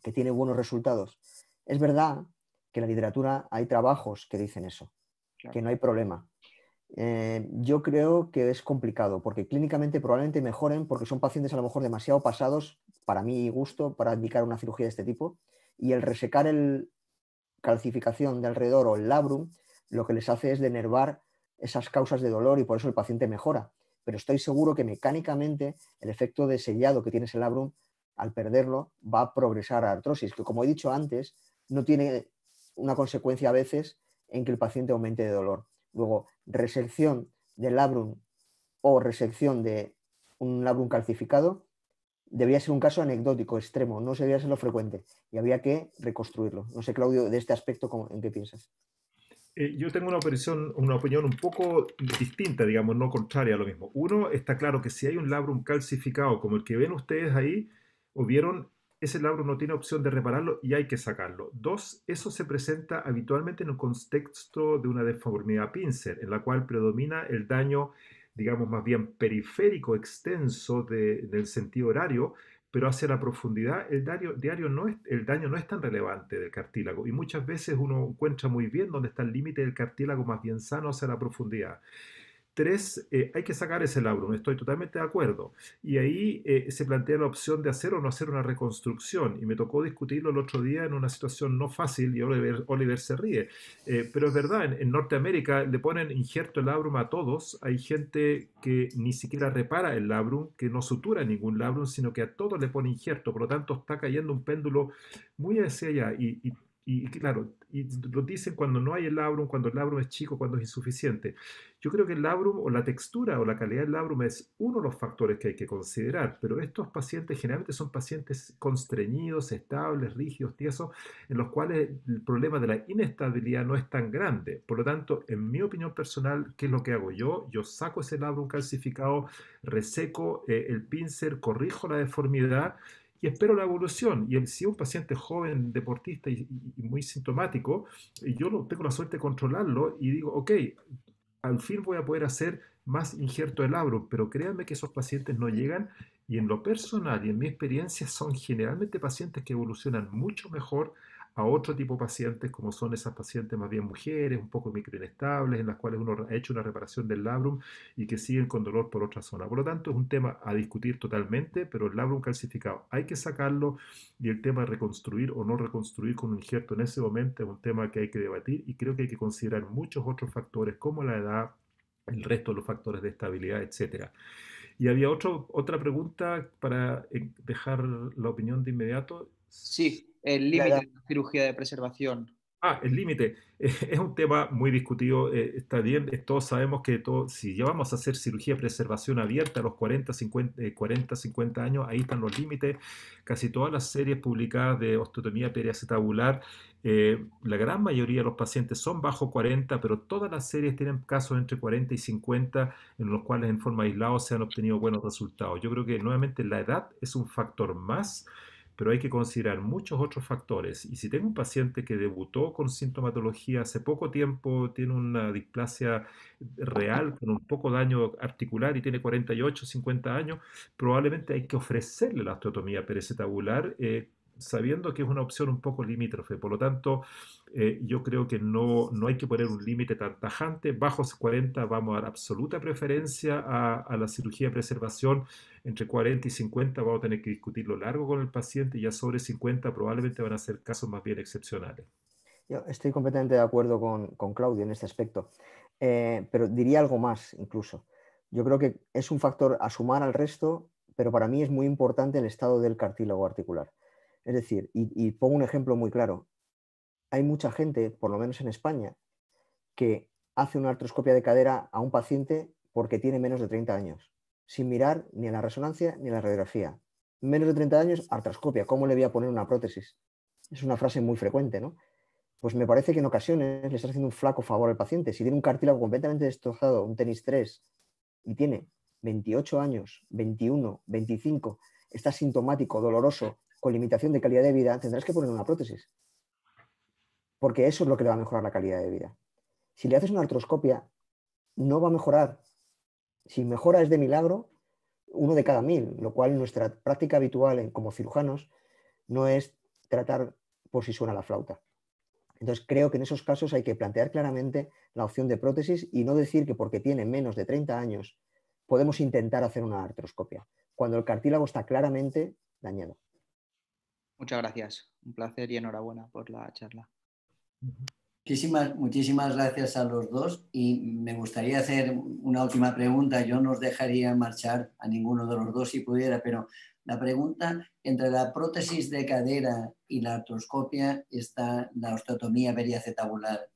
que tiene buenos resultados, es verdad que en la literatura hay trabajos que dicen eso, que no hay problema. Eh, yo creo que es complicado, porque clínicamente probablemente mejoren, porque son pacientes a lo mejor demasiado pasados, para mi gusto, para indicar una cirugía de este tipo, y el resecar el, calcificación de alrededor o el labrum, lo que les hace es denervar esas causas de dolor y por eso el paciente mejora. Pero estoy seguro que mecánicamente el efecto de sellado que tiene ese labrum, al perderlo, va a progresar a artrosis, que como he dicho antes, no tiene una consecuencia a veces en que el paciente aumente de dolor. Luego, resección del labrum o resección de un labrum calcificado debería ser un caso anecdótico, extremo, no debería ser lo frecuente y había que reconstruirlo. No sé, Claudio, de este aspecto, ¿en qué piensas? Eh, yo tengo una opinión, una opinión un poco distinta, digamos, no contraria a lo mismo. Uno, está claro que si hay un labrum calcificado como el que ven ustedes ahí, o vieron, ese labrum no tiene opción de repararlo y hay que sacarlo. Dos, eso se presenta habitualmente en un contexto de una deformidad pincer, en la cual predomina el daño digamos, más bien periférico, extenso del sentido horario, pero hacia la profundidad el, daño, diario no es, el daño no es tan relevante del cartílago y muchas veces uno encuentra muy bien dónde está el límite del cartílago más bien sano hacia la profundidad. Tres, eh, hay que sacar ese labrum, estoy totalmente de acuerdo. Y ahí eh, se plantea la opción de hacer o no hacer una reconstrucción. Y me tocó discutirlo el otro día en una situación no fácil y Oliver, se ríe. Eh, pero es verdad, en, Norteamérica le ponen injerto el labrum a todos. Hay gente que ni siquiera repara el labrum, que no sutura ningún labrum, sino que a todos le pone injerto. Por lo tanto, está cayendo un péndulo muy hacia allá. y y claro, y lo dicen cuando no hay el labrum, cuando el labrum es chico, cuando es insuficiente. Yo creo que el labrum o la textura o la calidad del labrum es uno de los factores que hay que considerar, pero estos pacientes generalmente son pacientes constreñidos, estables, rígidos, tiesos, en los cuales el problema de la inestabilidad no es tan grande. Por lo tanto, en mi opinión personal, ¿qué es lo que hago yo? Yo saco ese labrum calcificado, reseco eh, el pincel, corrijo la deformidad y espero la evolución. Y el, si un paciente joven, deportista y, muy sintomático, eh, yo lo, tengo la suerte de controlarlo y digo, ok, al fin voy a poder hacer más injerto de labro, pero créanme que esos pacientes no llegan y en lo personal y en mi experiencia son generalmente pacientes que evolucionan mucho mejor a otro tipo de pacientes, como son esas pacientes más bien mujeres, un poco microinestables, en las cuales uno ha hecho una reparación del labrum y que siguen con dolor por otra zona. Por lo tanto, es un tema a discutir totalmente, pero el labrum calcificado hay que sacarlo y el tema de reconstruir o no reconstruir con un injerto en ese momento es un tema que hay que debatir y creo que hay que considerar muchos otros factores como la edad, el resto de los factores de estabilidad, etcétera. Y había otro, otra pregunta para eh, dejar la opinión de inmediato. Sí, el límite de la cirugía de preservación. Ah, el límite. <laughs> Es un tema muy discutido. Eh, está bien, todos sabemos que todo, si llevamos a hacer cirugía de preservación abierta a los 40 50, 40, 50 años, ahí están los límites. Casi todas las series publicadas de osteotomía periacetabular, eh, la gran mayoría de los pacientes son bajo 40, pero todas las series tienen casos entre 40 y 50 en los cuales en forma aislada se han obtenido buenos resultados. Yo creo que nuevamente la edad es un factor más pero hay que considerar muchos otros factores. Y si tengo un paciente que debutó con sintomatología hace poco tiempo, tiene una displasia real con un poco daño articular y tiene 48, 50 años, probablemente hay que ofrecerle la osteotomía perecetabular, eh, sabiendo que es una opción un poco limítrofe. Por lo tanto, eh, yo creo que no, hay que poner un límite tan tajante. Bajo 40 vamos a dar absoluta preferencia a, la cirugía de preservación. Entre 40 y 50 vamos a tener que discutirlo largo con el paciente. y Ya sobre 50 probablemente van a ser casos más bien excepcionales. Yo estoy completamente de acuerdo con, Claudio en este aspecto, eh, pero diría algo más incluso. Yo creo que es un factor a sumar al resto, pero para mí es muy importante el estado del cartílago articular. Es decir, y pongo un ejemplo muy claro, hay mucha gente, por lo menos en España, que hace una artroscopia de cadera a un paciente porque tiene menos de 30 años, sin mirar ni a la resonancia ni a la radiografía. Menos de 30 años, artroscopia, ¿cómo le voy a poner una prótesis? Es una frase muy frecuente, ¿no? Pues me parece que en ocasiones le estás haciendo un flaco favor al paciente. Si tiene un cartílago completamente destrozado, un tenis 3, y tiene 28 años, 21, 25, está sintomático, doloroso, con limitación de calidad de vida, tendrás que poner una prótesis porque eso es lo que le va a mejorar la calidad de vida. Si le haces una artroscopia, no va a mejorar. Si mejora es de milagro, uno de cada mil, lo cual nuestra práctica habitual como cirujanos no es tratar por si suena la flauta. Entonces creo que en esos casos hay que plantear claramente la opción de prótesis y no decir que porque tiene menos de 30 años podemos intentar hacer una artroscopia, cuando el cartílago está claramente dañado. Muchas gracias. Un placer y enhorabuena por la charla. Muchísimas, muchísimas gracias a los dos y me gustaría hacer una última pregunta. Yo no os dejaría marchar a ninguno de los dos si pudiera, pero la pregunta entre la prótesis de cadera y la artroscopia está la osteotomía periacetabular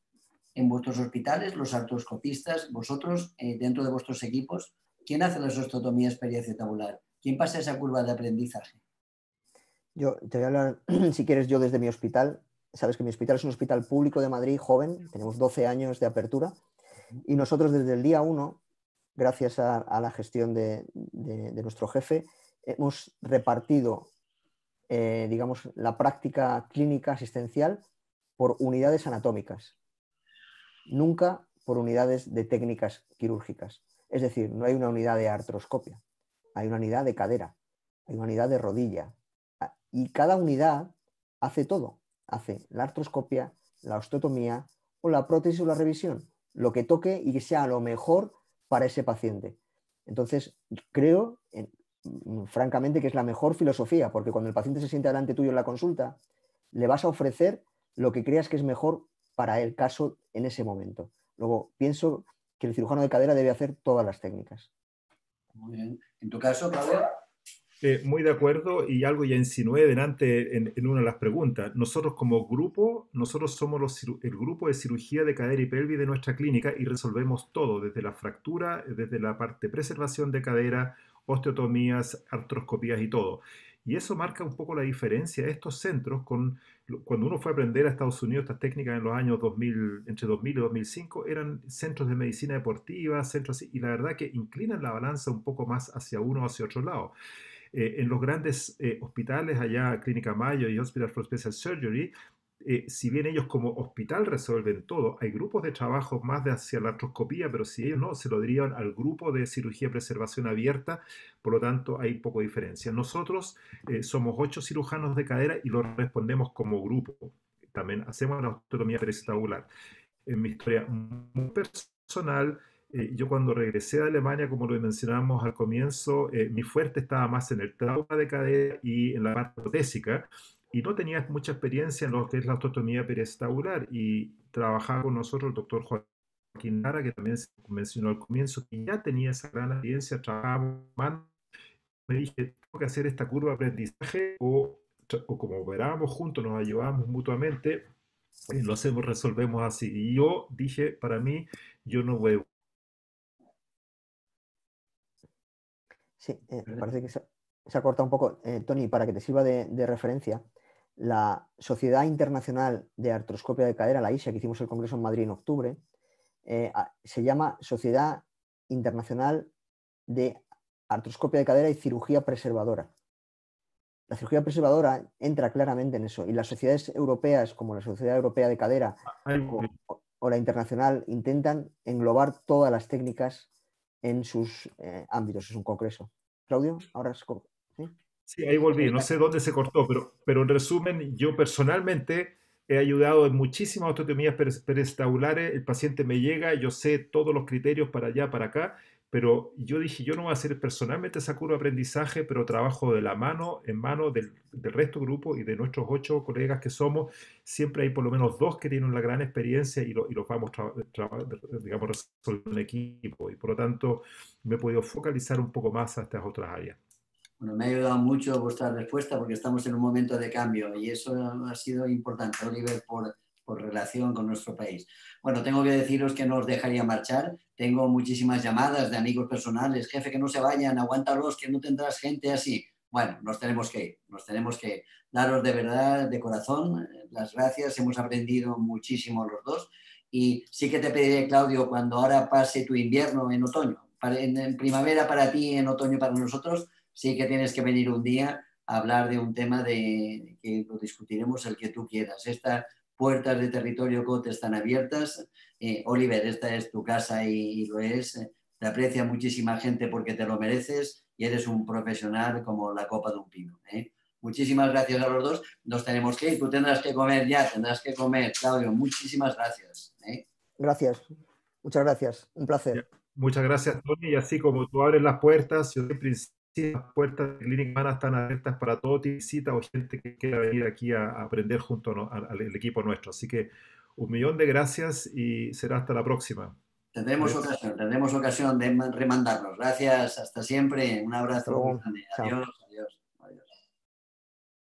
En vuestros hospitales, los artroscopistas, vosotros, eh, dentro de vuestros equipos, ¿quién hace las osteotomías periacetabular? ¿Quién pasa esa curva de aprendizaje? Yo te voy a hablar, <clears throat> si quieres, yo desde mi hospital, sabes que mi hospital es un hospital público de Madrid joven, tenemos 12 años de apertura y nosotros desde el día 1, gracias a, la gestión de, nuestro jefe, hemos repartido, eh, digamos, la práctica clínica asistencial por unidades anatómicas, nunca por unidades de técnicas quirúrgicas. Es decir, no hay una unidad de artroscopia, hay una unidad de cadera, hay una unidad de rodilla ah, y cada unidad hace todo hace la artroscopia, la osteotomía o la prótesis o la revisión, lo que toque y que sea lo mejor para ese paciente. Entonces, creo, mm, francamente, que es la mejor filosofía, porque cuando el paciente se siente delante tuyo en la consulta, le vas a ofrecer lo que creas que es mejor para el caso en ese momento. Luego, pienso que el cirujano de cadera debe hacer todas las técnicas. Muy bien. En tu caso, eh, muy de acuerdo y algo ya insinué delante en, una de las preguntas. Nosotros como grupo, nosotros somos los, el grupo de cirugía de cadera y pelvis de nuestra clínica y resolvemos todo, desde la fractura, desde la parte de preservación de cadera, osteotomías, artroscopías y todo. Y eso marca un poco la diferencia estos centros cuando uno fue a aprender a Estados Unidos estas técnicas en los años 2000, entre 2000 y 2005, eran centros de medicina deportiva, centros y la verdad que inclinan la balanza un poco más hacia uno o hacia otro lado. Eh, en los grandes eh, hospitales, allá Clínica Mayo y Hospital for Special Surgery, eh, si bien ellos como hospital resuelven todo, hay grupos de trabajo más de hacia la artroscopía, pero si ellos no, se lo dirían al grupo de cirugía preservación abierta, por lo tanto hay poco diferencia. Nosotros somos ocho cirujanos de cadera y lo respondemos como grupo. También hacemos la autonomía peristabular. En mi historia muy personal, eh, yo cuando regresé a Alemania, como lo mencionábamos al comienzo, eh, mi fuerte estaba más en el trauma de cadera y en la parte protésica, y no tenía mucha experiencia en lo que es la autotomía peristabular y trabajaba con nosotros el doctor Joaquín Nara, que también se mencionó al comienzo, que ya tenía esa gran experiencia, trabajaba Me dije, tengo que hacer esta curva de aprendizaje, o, como operábamos juntos, nos ayudábamos mutuamente, lo hacemos, resolvemos así. Y yo dije, para mí, yo no voy Sí, eh, me parece que se, ha cortado un poco. Eh, Tony, para que te sirva de, referencia, la Sociedad Internacional de Artroscopia de Cadera, la ISA, e, que hicimos el Congreso en Madrid en octubre, eh, se llama Sociedad Internacional de Artroscopia de Cadera y Cirugía Preservadora. La cirugía preservadora entra claramente en eso y las sociedades europeas como la Sociedad Europea de Cadera o la Internacional intentan englobar todas las técnicas en sus eh, ámbitos. Es un congreso. Claudio, ahora es... ¿sí? ¿sí? ahí volví. No sé dónde se cortó, pero, pero en resumen, yo personalmente he ayudado en muchísimas osteotomías perestaulares. Eh, el paciente me llega, yo sé todos los criterios para allá, para acá, pero yo dije, yo no voy a hacer personalmente esa curva de aprendizaje, pero trabajo de la mano en mano del, resto del grupo y de nuestros ocho colegas que somos. Siempre hay por lo menos dos que tienen una gran experiencia y, los vamos, digamos, resolver en equipo. Y por lo tanto, me he podido focalizar un poco más a estas otras áreas. Bueno, me ha ayudado mucho vuestra respuesta porque estamos en un momento de cambio y eso ha sido importante, Oliver, por por relación con nuestro país. Bueno, tengo que deciros que no os dejaría marchar. Tengo muchísimas llamadas de amigos personales, jefe, que no se vayan, aguántalos, que no tendrás gente así. Bueno, nos tenemos que ir, nos tenemos que daros de verdad, de corazón, las gracias. Hemos aprendido muchísimo los dos. Y sí que te pediré, Claudio, cuando ahora pase tu invierno en otoño, en primavera para ti, en otoño para nosotros, sí que tienes que venir un día a hablar de un tema de, que lo discutiremos el que tú quieras. Esta puertas de territorio Cote están abiertas. Eh, Oliver, esta es tu casa y, lo es. Te aprecia muchísima gente porque te lo mereces y eres un profesional como la copa de un pino. ¿eh? Muchísimas gracias a los dos. Nos tenemos que ir. Tú tendrás que comer ya, tendrás que comer, Claudio. Muchísimas gracias. ¿eh? Gracias. Muchas gracias. Un placer. Muchas gracias, Tony. Y así como tú abres las puertas, yo soy principio las puertas de Clínica están abiertas para todo tipo de cita o gente que quiera venir aquí a, aprender junto al equipo nuestro. Así que un millón de gracias y será hasta la próxima. Tendremos ocasión, tendremos ocasión de remandarnos. Gracias, hasta siempre. Un abrazo. Adiós.